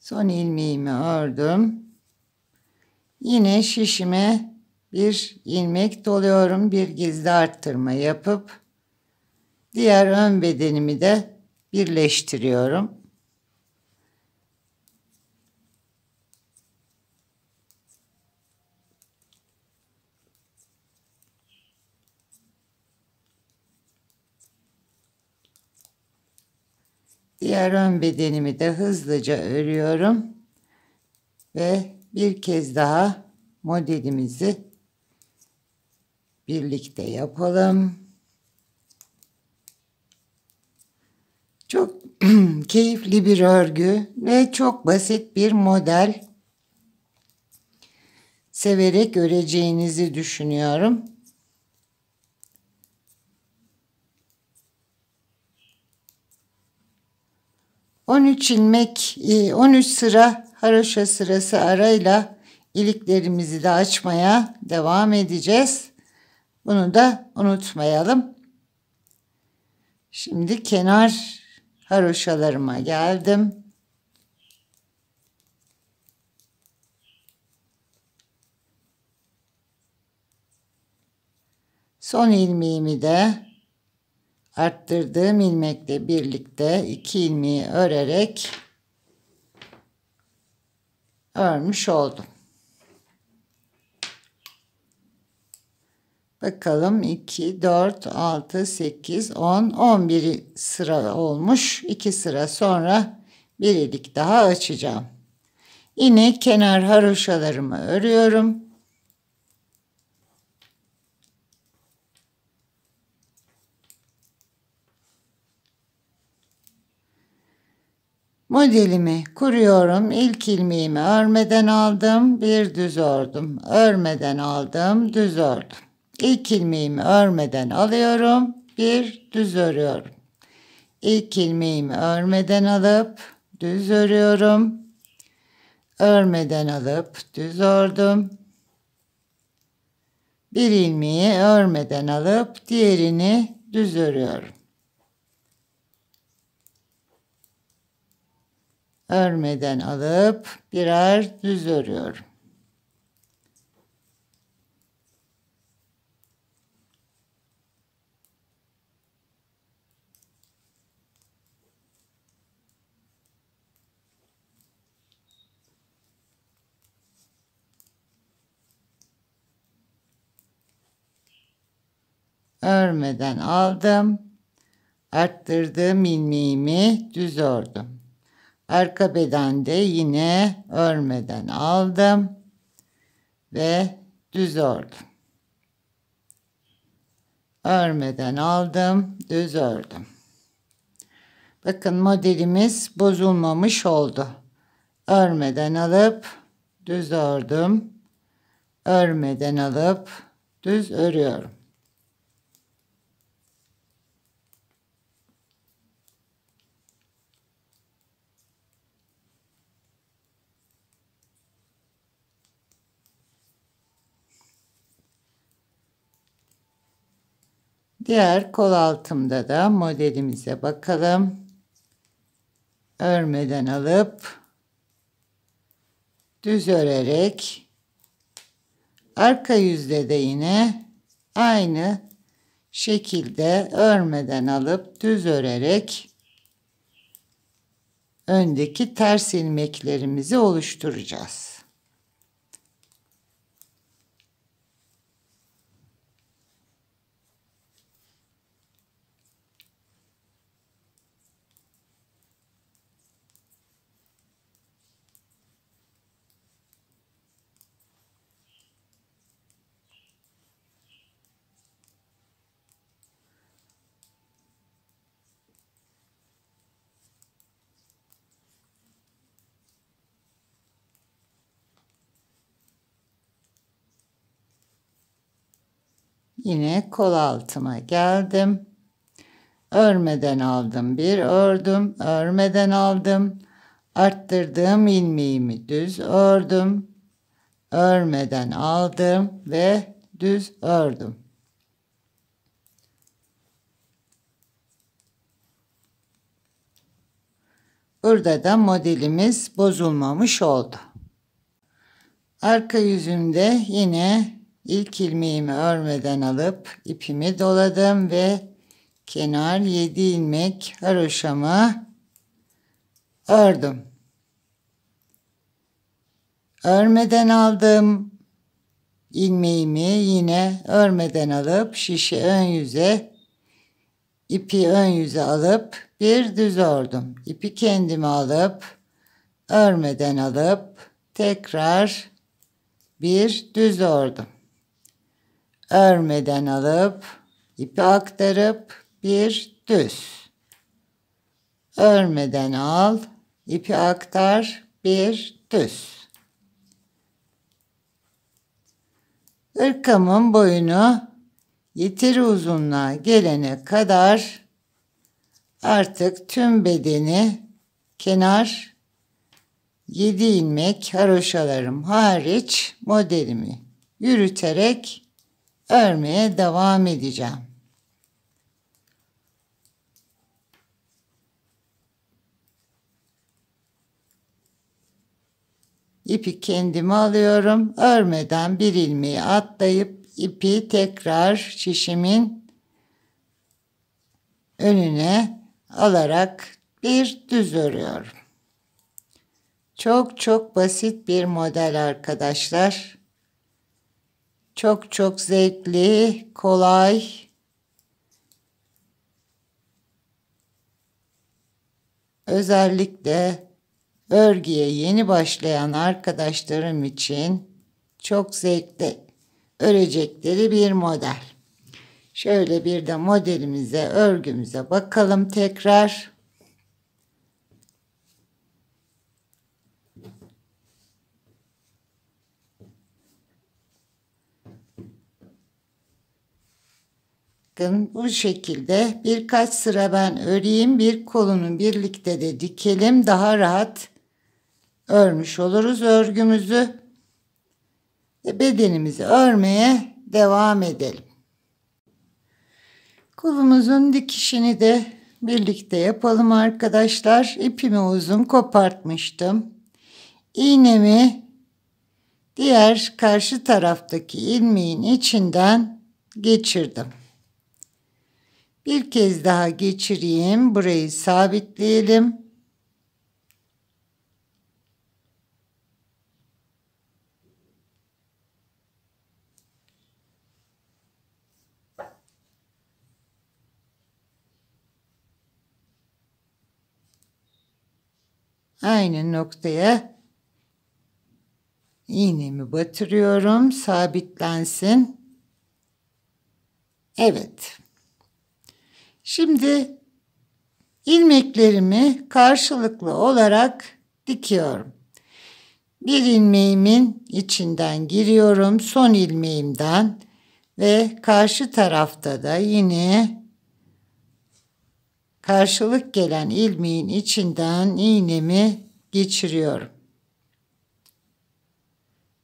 Son ilmeğimi ördüm. Yine şişime bir ilmek doluyorum. Bir gizli arttırma yapıp diğer ön bedenimi de birleştiriyorum. Diğer ön bedenimi de hızlıca örüyorum. Ve bir kez daha modelimizi birlikte yapalım. Çok keyifli bir örgü ve çok basit bir model. Severek öreceğinizi düşünüyorum. 13 ilmek, 13 e, sıra haroşa sırası arayla iliklerimizi de açmaya devam edeceğiz. Bunu da unutmayalım. Şimdi kenar haroşalarıma geldim. Son ilmeğimi de arttırdığım ilmekle birlikte iki ilmeği örerek örmüş oldum. Bakalım 2, 4, 6, 8, 10, 11 sıra olmuş. 2 sıra sonra bir ilik daha açacağım. Yine kenar haroşalarımı örüyorum. Modelimi kuruyorum. İlk ilmeğimi örmeden aldım. Bir düz ördüm. Örmeden aldım. Düz ördüm. İlk ilmeğimi örmeden alıyorum. Bir düz örüyorum. İlk ilmeğimi örmeden alıp düz örüyorum. Örmeden alıp düz ördüm. Bir ilmeği örmeden alıp diğerini düz örüyorum. örmeden alıp birer düz örüyorum. örmeden aldım. Arttırdığım ilmeğimi düz ördüm. Arka bedende yine örmeden aldım ve düz ördüm. Örmeden aldım, düz ördüm. Bakın modelimiz bozulmamış oldu. Örmeden alıp düz ördüm. Örmeden alıp düz örüyorum. Diğer kol altımda da modelimize bakalım. Örmeden alıp düz örerek arka yüzde de yine aynı şekilde örmeden alıp düz örerek öndeki ters ilmeklerimizi oluşturacağız. Yine kol altıma geldim. Örmeden aldım bir ördüm. Örmeden aldım. Arttırdığım ilmeğimi düz ördüm. Örmeden aldım ve düz ördüm. Burada da modelimiz bozulmamış oldu. Arka yüzümde yine İlk ilmeğimi örmeden alıp ipimi doladım ve kenar 7 ilmek haroşamı ördüm. Örmeden aldım ilmeğimi yine örmeden alıp şişi ön yüze ipi ön yüze alıp bir düz ördüm. İpi kendime alıp örmeden alıp tekrar bir düz ördüm örmeden alıp ipi aktarıp bir düz. Örmeden al, ipi aktar, bir düz. Irkamın boyunu yeteri uzunluğa gelene kadar artık tüm bedeni kenar 7 ilmek haroşalarım hariç modelimi yürüterek örmeye devam edeceğim. İpi kendime alıyorum. Örmeden bir ilmeği atlayıp ipi tekrar şişimin önüne alarak bir düz örüyorum. Çok çok basit bir model arkadaşlar. Çok çok zevkli, kolay. Özellikle örgüye yeni başlayan arkadaşlarım için çok zevkli örecekleri bir model. Şöyle bir de modelimize, örgümüze bakalım tekrar. Bakın bu şekilde birkaç sıra ben öreyim bir kolunu birlikte de dikelim daha rahat örmüş oluruz örgümüzü. Ve bedenimizi örmeye devam edelim. Kolumuzun dikişini de birlikte yapalım arkadaşlar. İpimi uzun kopartmıştım. İğnemi diğer karşı taraftaki ilmeğin içinden geçirdim. Bir kez daha geçireyim. Burayı sabitleyelim. Aynı noktaya iğnemi batırıyorum. Sabitlensin. Evet. Şimdi ilmeklerimi karşılıklı olarak dikiyorum. Bir ilmeğimin içinden giriyorum son ilmeğimden ve karşı tarafta da yine karşılık gelen ilmeğin içinden iğnemi geçiriyorum.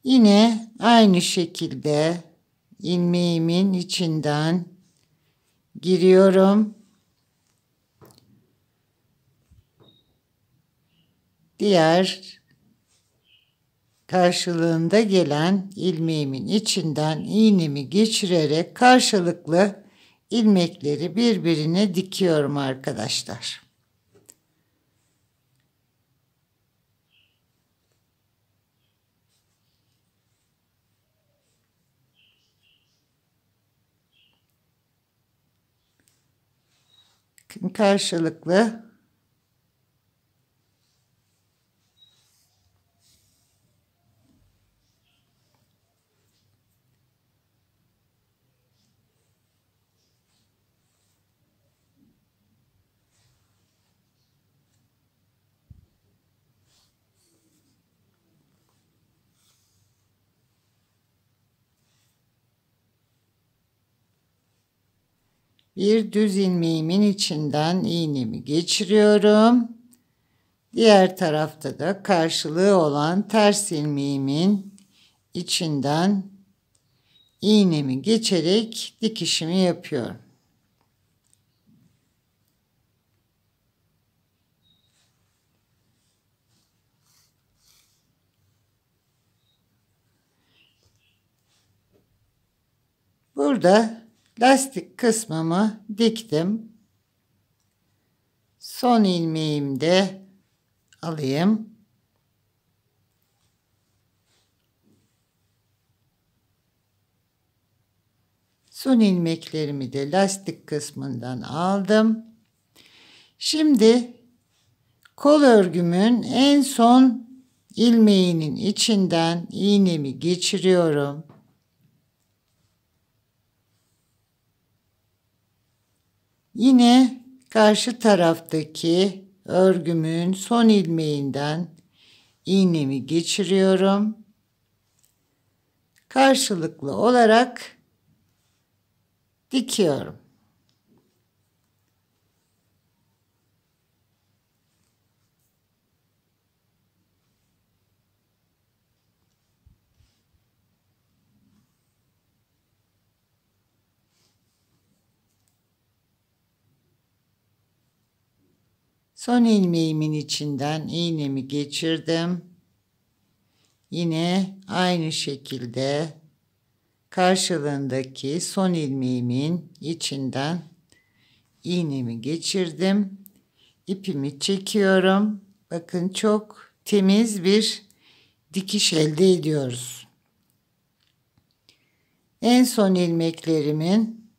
Yine aynı şekilde ilmeğimin içinden giriyorum. Diğer karşılığında gelen ilmeğimin içinden iğnemi geçirerek karşılıklı ilmekleri birbirine dikiyorum arkadaşlar. karşılıklı Bir düz ilmeğimin içinden iğnemi geçiriyorum. Diğer tarafta da karşılığı olan ters ilmeğimin içinden iğnemi geçerek dikişimi yapıyorum. Burada Lastik kısmımı diktim. Son ilmeğimi de alayım. Son ilmeklerimi de lastik kısmından aldım. Şimdi kol örgümün en son ilmeğinin içinden iğnemi geçiriyorum. Yine karşı taraftaki örgümün son ilmeğinden iğnemi geçiriyorum. Karşılıklı olarak dikiyorum. Son ilmeğimin içinden iğnemi geçirdim. Yine aynı şekilde karşılığındaki son ilmeğimin içinden iğnemi geçirdim. İpimi çekiyorum. Bakın çok temiz bir dikiş elde ediyoruz. En son ilmeklerimin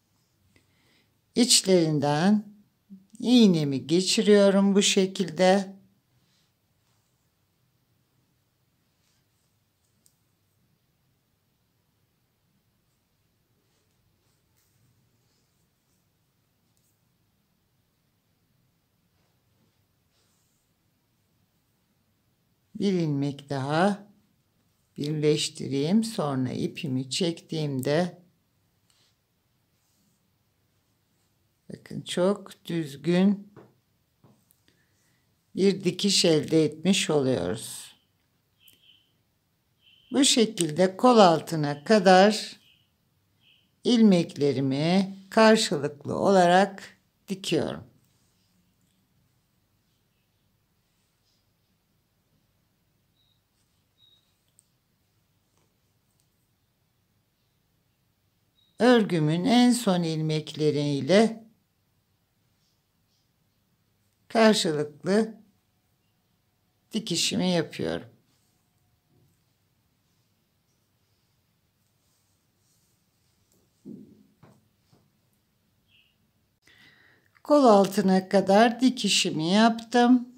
içlerinden iğnemi geçiriyorum bu şekilde. bir ilmek daha birleştireyim sonra ipimi çektiğimde Bakın çok düzgün bir dikiş elde etmiş oluyoruz. Bu şekilde kol altına kadar ilmeklerimi karşılıklı olarak dikiyorum. Örgümün en son ilmekleriyle karşılıklı dikişimi yapıyorum. Kol altına kadar dikişimi yaptım.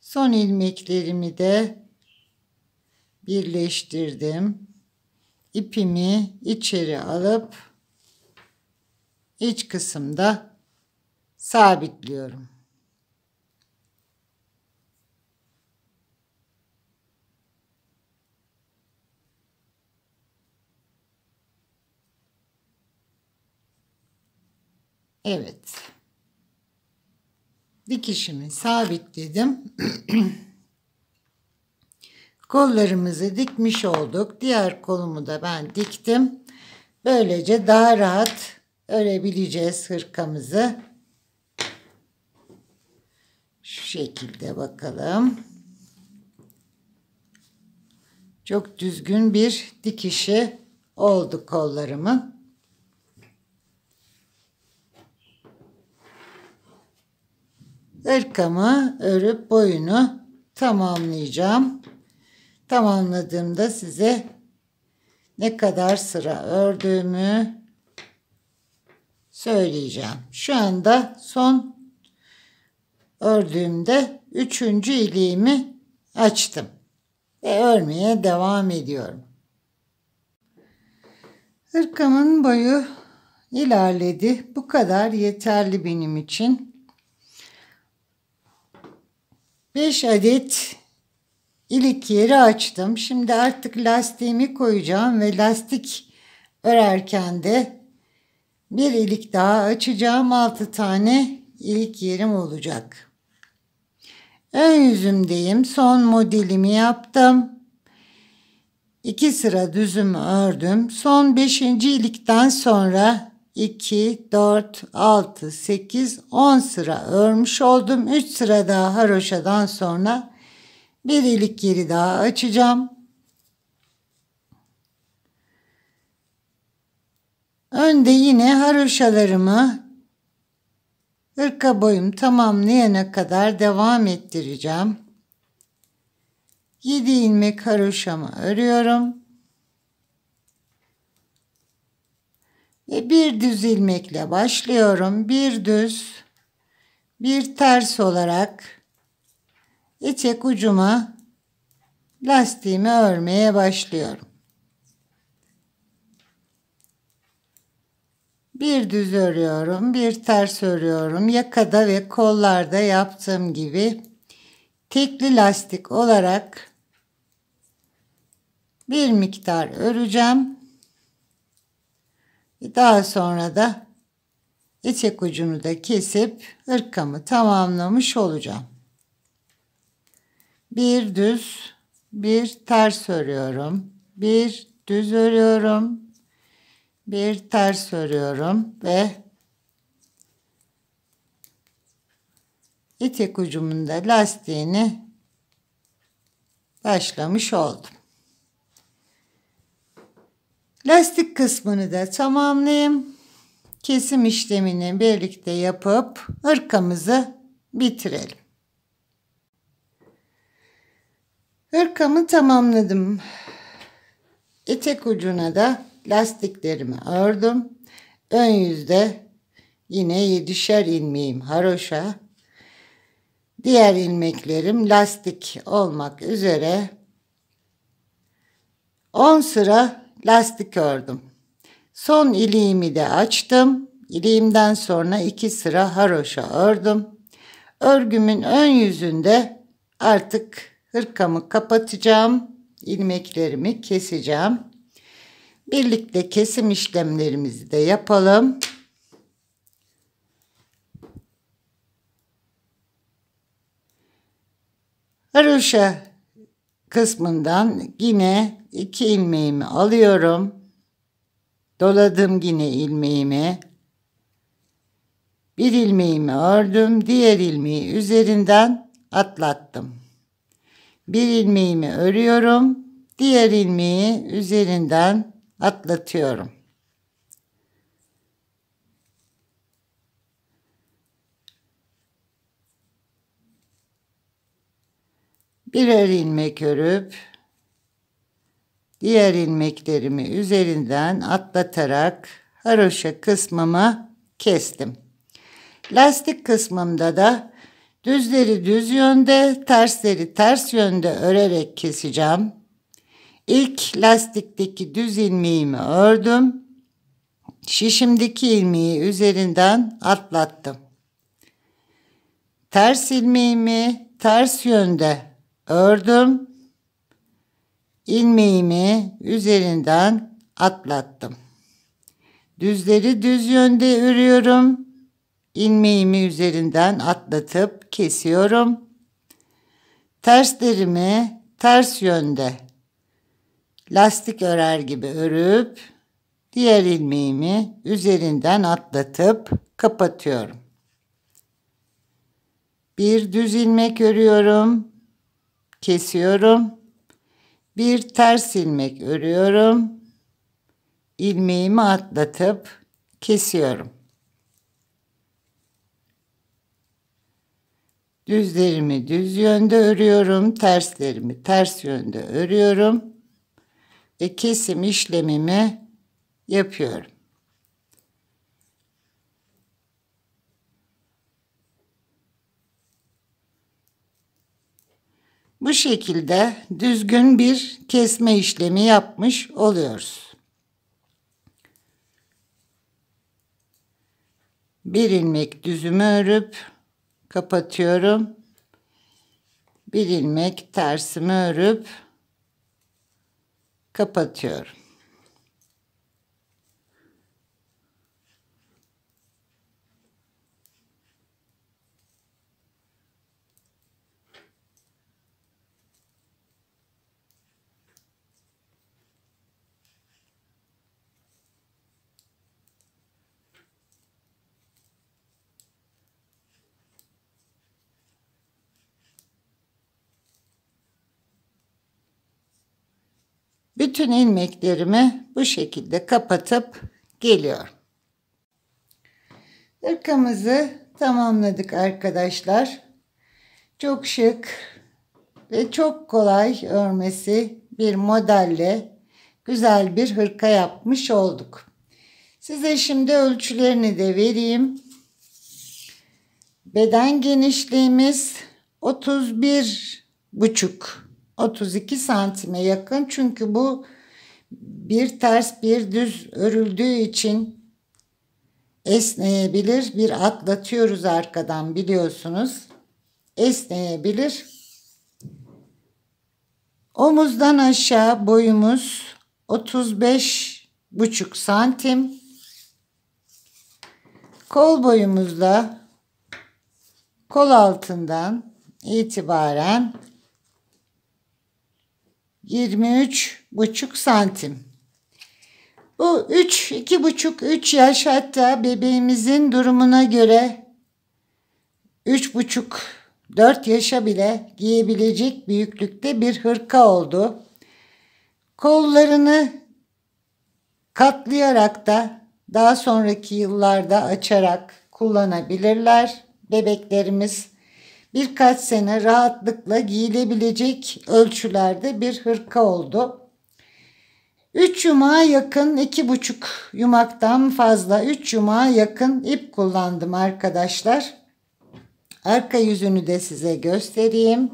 Son ilmeklerimi de birleştirdim. İpimi içeri alıp iç kısımda sabitliyorum. Evet. Dikişimi sabitledim. Kollarımızı dikmiş olduk. Diğer kolumu da ben diktim. Böylece daha rahat örebileceğiz hırkamızı. Şu şekilde bakalım. Çok düzgün bir dikişi oldu kollarımın. ırkamı örüp boyunu tamamlayacağım. Tamamladığımda size ne kadar sıra ördüğümü söyleyeceğim. Şu anda son ördüğümde üçüncü iliğimi açtım ve örmeye devam ediyorum. Hırkamın boyu ilerledi. Bu kadar yeterli benim için. 5 adet ilik yeri açtım. Şimdi artık lastiğimi koyacağım ve lastik örerken de bir ilik daha açacağım. 6 tane ilik yerim olacak. Ön yüzümdeyim. Son modelimi yaptım. 2 sıra düzümü ördüm. Son 5. ilikten sonra 2, 4, 6, 8, 10 sıra örmüş oldum. 3 sıra daha haroşadan sonra bir ilik geri daha açacağım. Önde yine haroşalarımı ırka boyum tamamlayana kadar devam ettireceğim. 7 ilmek haroşamı örüyorum. Ve bir düz ilmekle başlıyorum. Bir düz, bir ters olarak etek ucuma lastiğimi örmeye başlıyorum. Bir düz örüyorum, bir ters örüyorum. Yakada ve kollarda yaptığım gibi tekli lastik olarak bir miktar öreceğim. Daha sonra da etek ucunu da kesip ırkamı tamamlamış olacağım. Bir düz, bir ters örüyorum. Bir düz örüyorum. Bir ters örüyorum ve etek ucumun da lastiğini başlamış oldum. Lastik kısmını da tamamlayayım. Kesim işlemini birlikte yapıp ırkamızı bitirelim. Hırkamı tamamladım. Etek ucuna da lastiklerimi ördüm. Ön yüzde yine yedişer ilmeğim haroşa. Diğer ilmeklerim lastik olmak üzere 10 sıra lastik ördüm. Son iliğimi de açtım. İliğimden sonra iki sıra haroşa ördüm. Örgümün ön yüzünde artık hırkamı kapatacağım. ilmeklerimi keseceğim. Birlikte kesim işlemlerimizi de yapalım. Haroşa kısmından yine iki ilmeğimi alıyorum. Doladım yine ilmeğimi. Bir ilmeğimi ördüm, diğer ilmeği üzerinden atlattım. Bir ilmeğimi örüyorum, diğer ilmeği üzerinden atlatıyorum. birer ilmek örüp diğer ilmeklerimi üzerinden atlatarak haroşa kısmımı kestim. Lastik kısmımda da düzleri düz yönde, tersleri ters yönde örerek keseceğim. İlk lastikteki düz ilmeğimi ördüm. Şişimdeki ilmeği üzerinden atlattım. Ters ilmeğimi ters yönde ördüm. ilmeğimi üzerinden atlattım. Düzleri düz yönde örüyorum. ilmeğimi üzerinden atlatıp kesiyorum. Terslerimi ters yönde lastik örer gibi örüp diğer ilmeğimi üzerinden atlatıp kapatıyorum. Bir düz ilmek örüyorum kesiyorum. Bir ters ilmek örüyorum. ilmeğimi atlatıp kesiyorum. Düzlerimi düz yönde örüyorum. Terslerimi ters yönde örüyorum. Ve kesim işlemimi yapıyorum. Bu şekilde düzgün bir kesme işlemi yapmış oluyoruz. Bir ilmek düzümü örüp kapatıyorum. Bir ilmek tersimi örüp kapatıyorum. Bütün ilmeklerimi bu şekilde kapatıp geliyorum. Irkamızı tamamladık arkadaşlar. Çok şık ve çok kolay örmesi bir modelle güzel bir hırka yapmış olduk. Size şimdi ölçülerini de vereyim. Beden genişliğimiz 31 buçuk 32 santime yakın çünkü bu bir ters bir düz örüldüğü için esneyebilir. Bir atlatıyoruz arkadan biliyorsunuz. Esneyebilir. Omuzdan aşağı boyumuz 35 buçuk santim. Kol boyumuzda kol altından itibaren 23 buçuk santim. Bu 3, 2 buçuk, 3 yaş hatta bebeğimizin durumuna göre 3 buçuk, 4 yaşa bile giyebilecek büyüklükte bir hırka oldu. Kollarını katlayarak da daha sonraki yıllarda açarak kullanabilirler bebeklerimiz birkaç sene rahatlıkla giyilebilecek ölçülerde bir hırka oldu. Üç yumağa yakın iki buçuk yumaktan fazla üç yumağa yakın ip kullandım arkadaşlar. Arka yüzünü de size göstereyim.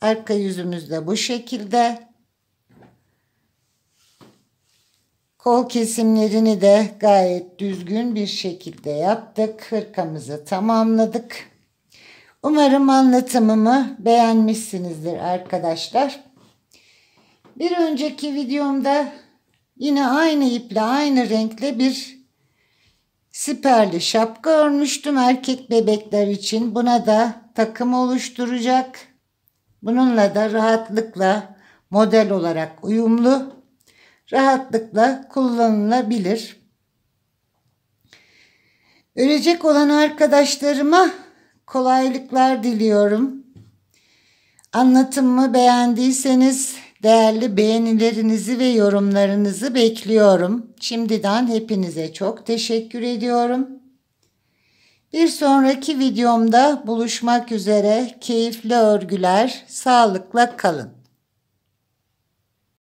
Arka yüzümüz de bu şekilde. Kol kesimlerini de gayet düzgün bir şekilde yaptık. Hırkamızı tamamladık. Umarım anlatımımı beğenmişsinizdir arkadaşlar. Bir önceki videomda yine aynı iple aynı renkle bir siperli şapka örmüştüm erkek bebekler için. Buna da takım oluşturacak. Bununla da rahatlıkla model olarak uyumlu, rahatlıkla kullanılabilir. Örecek olan arkadaşlarıma kolaylıklar diliyorum. Anlatımı beğendiyseniz değerli beğenilerinizi ve yorumlarınızı bekliyorum. Şimdiden hepinize çok teşekkür ediyorum. Bir sonraki videomda buluşmak üzere keyifli örgüler, sağlıkla kalın.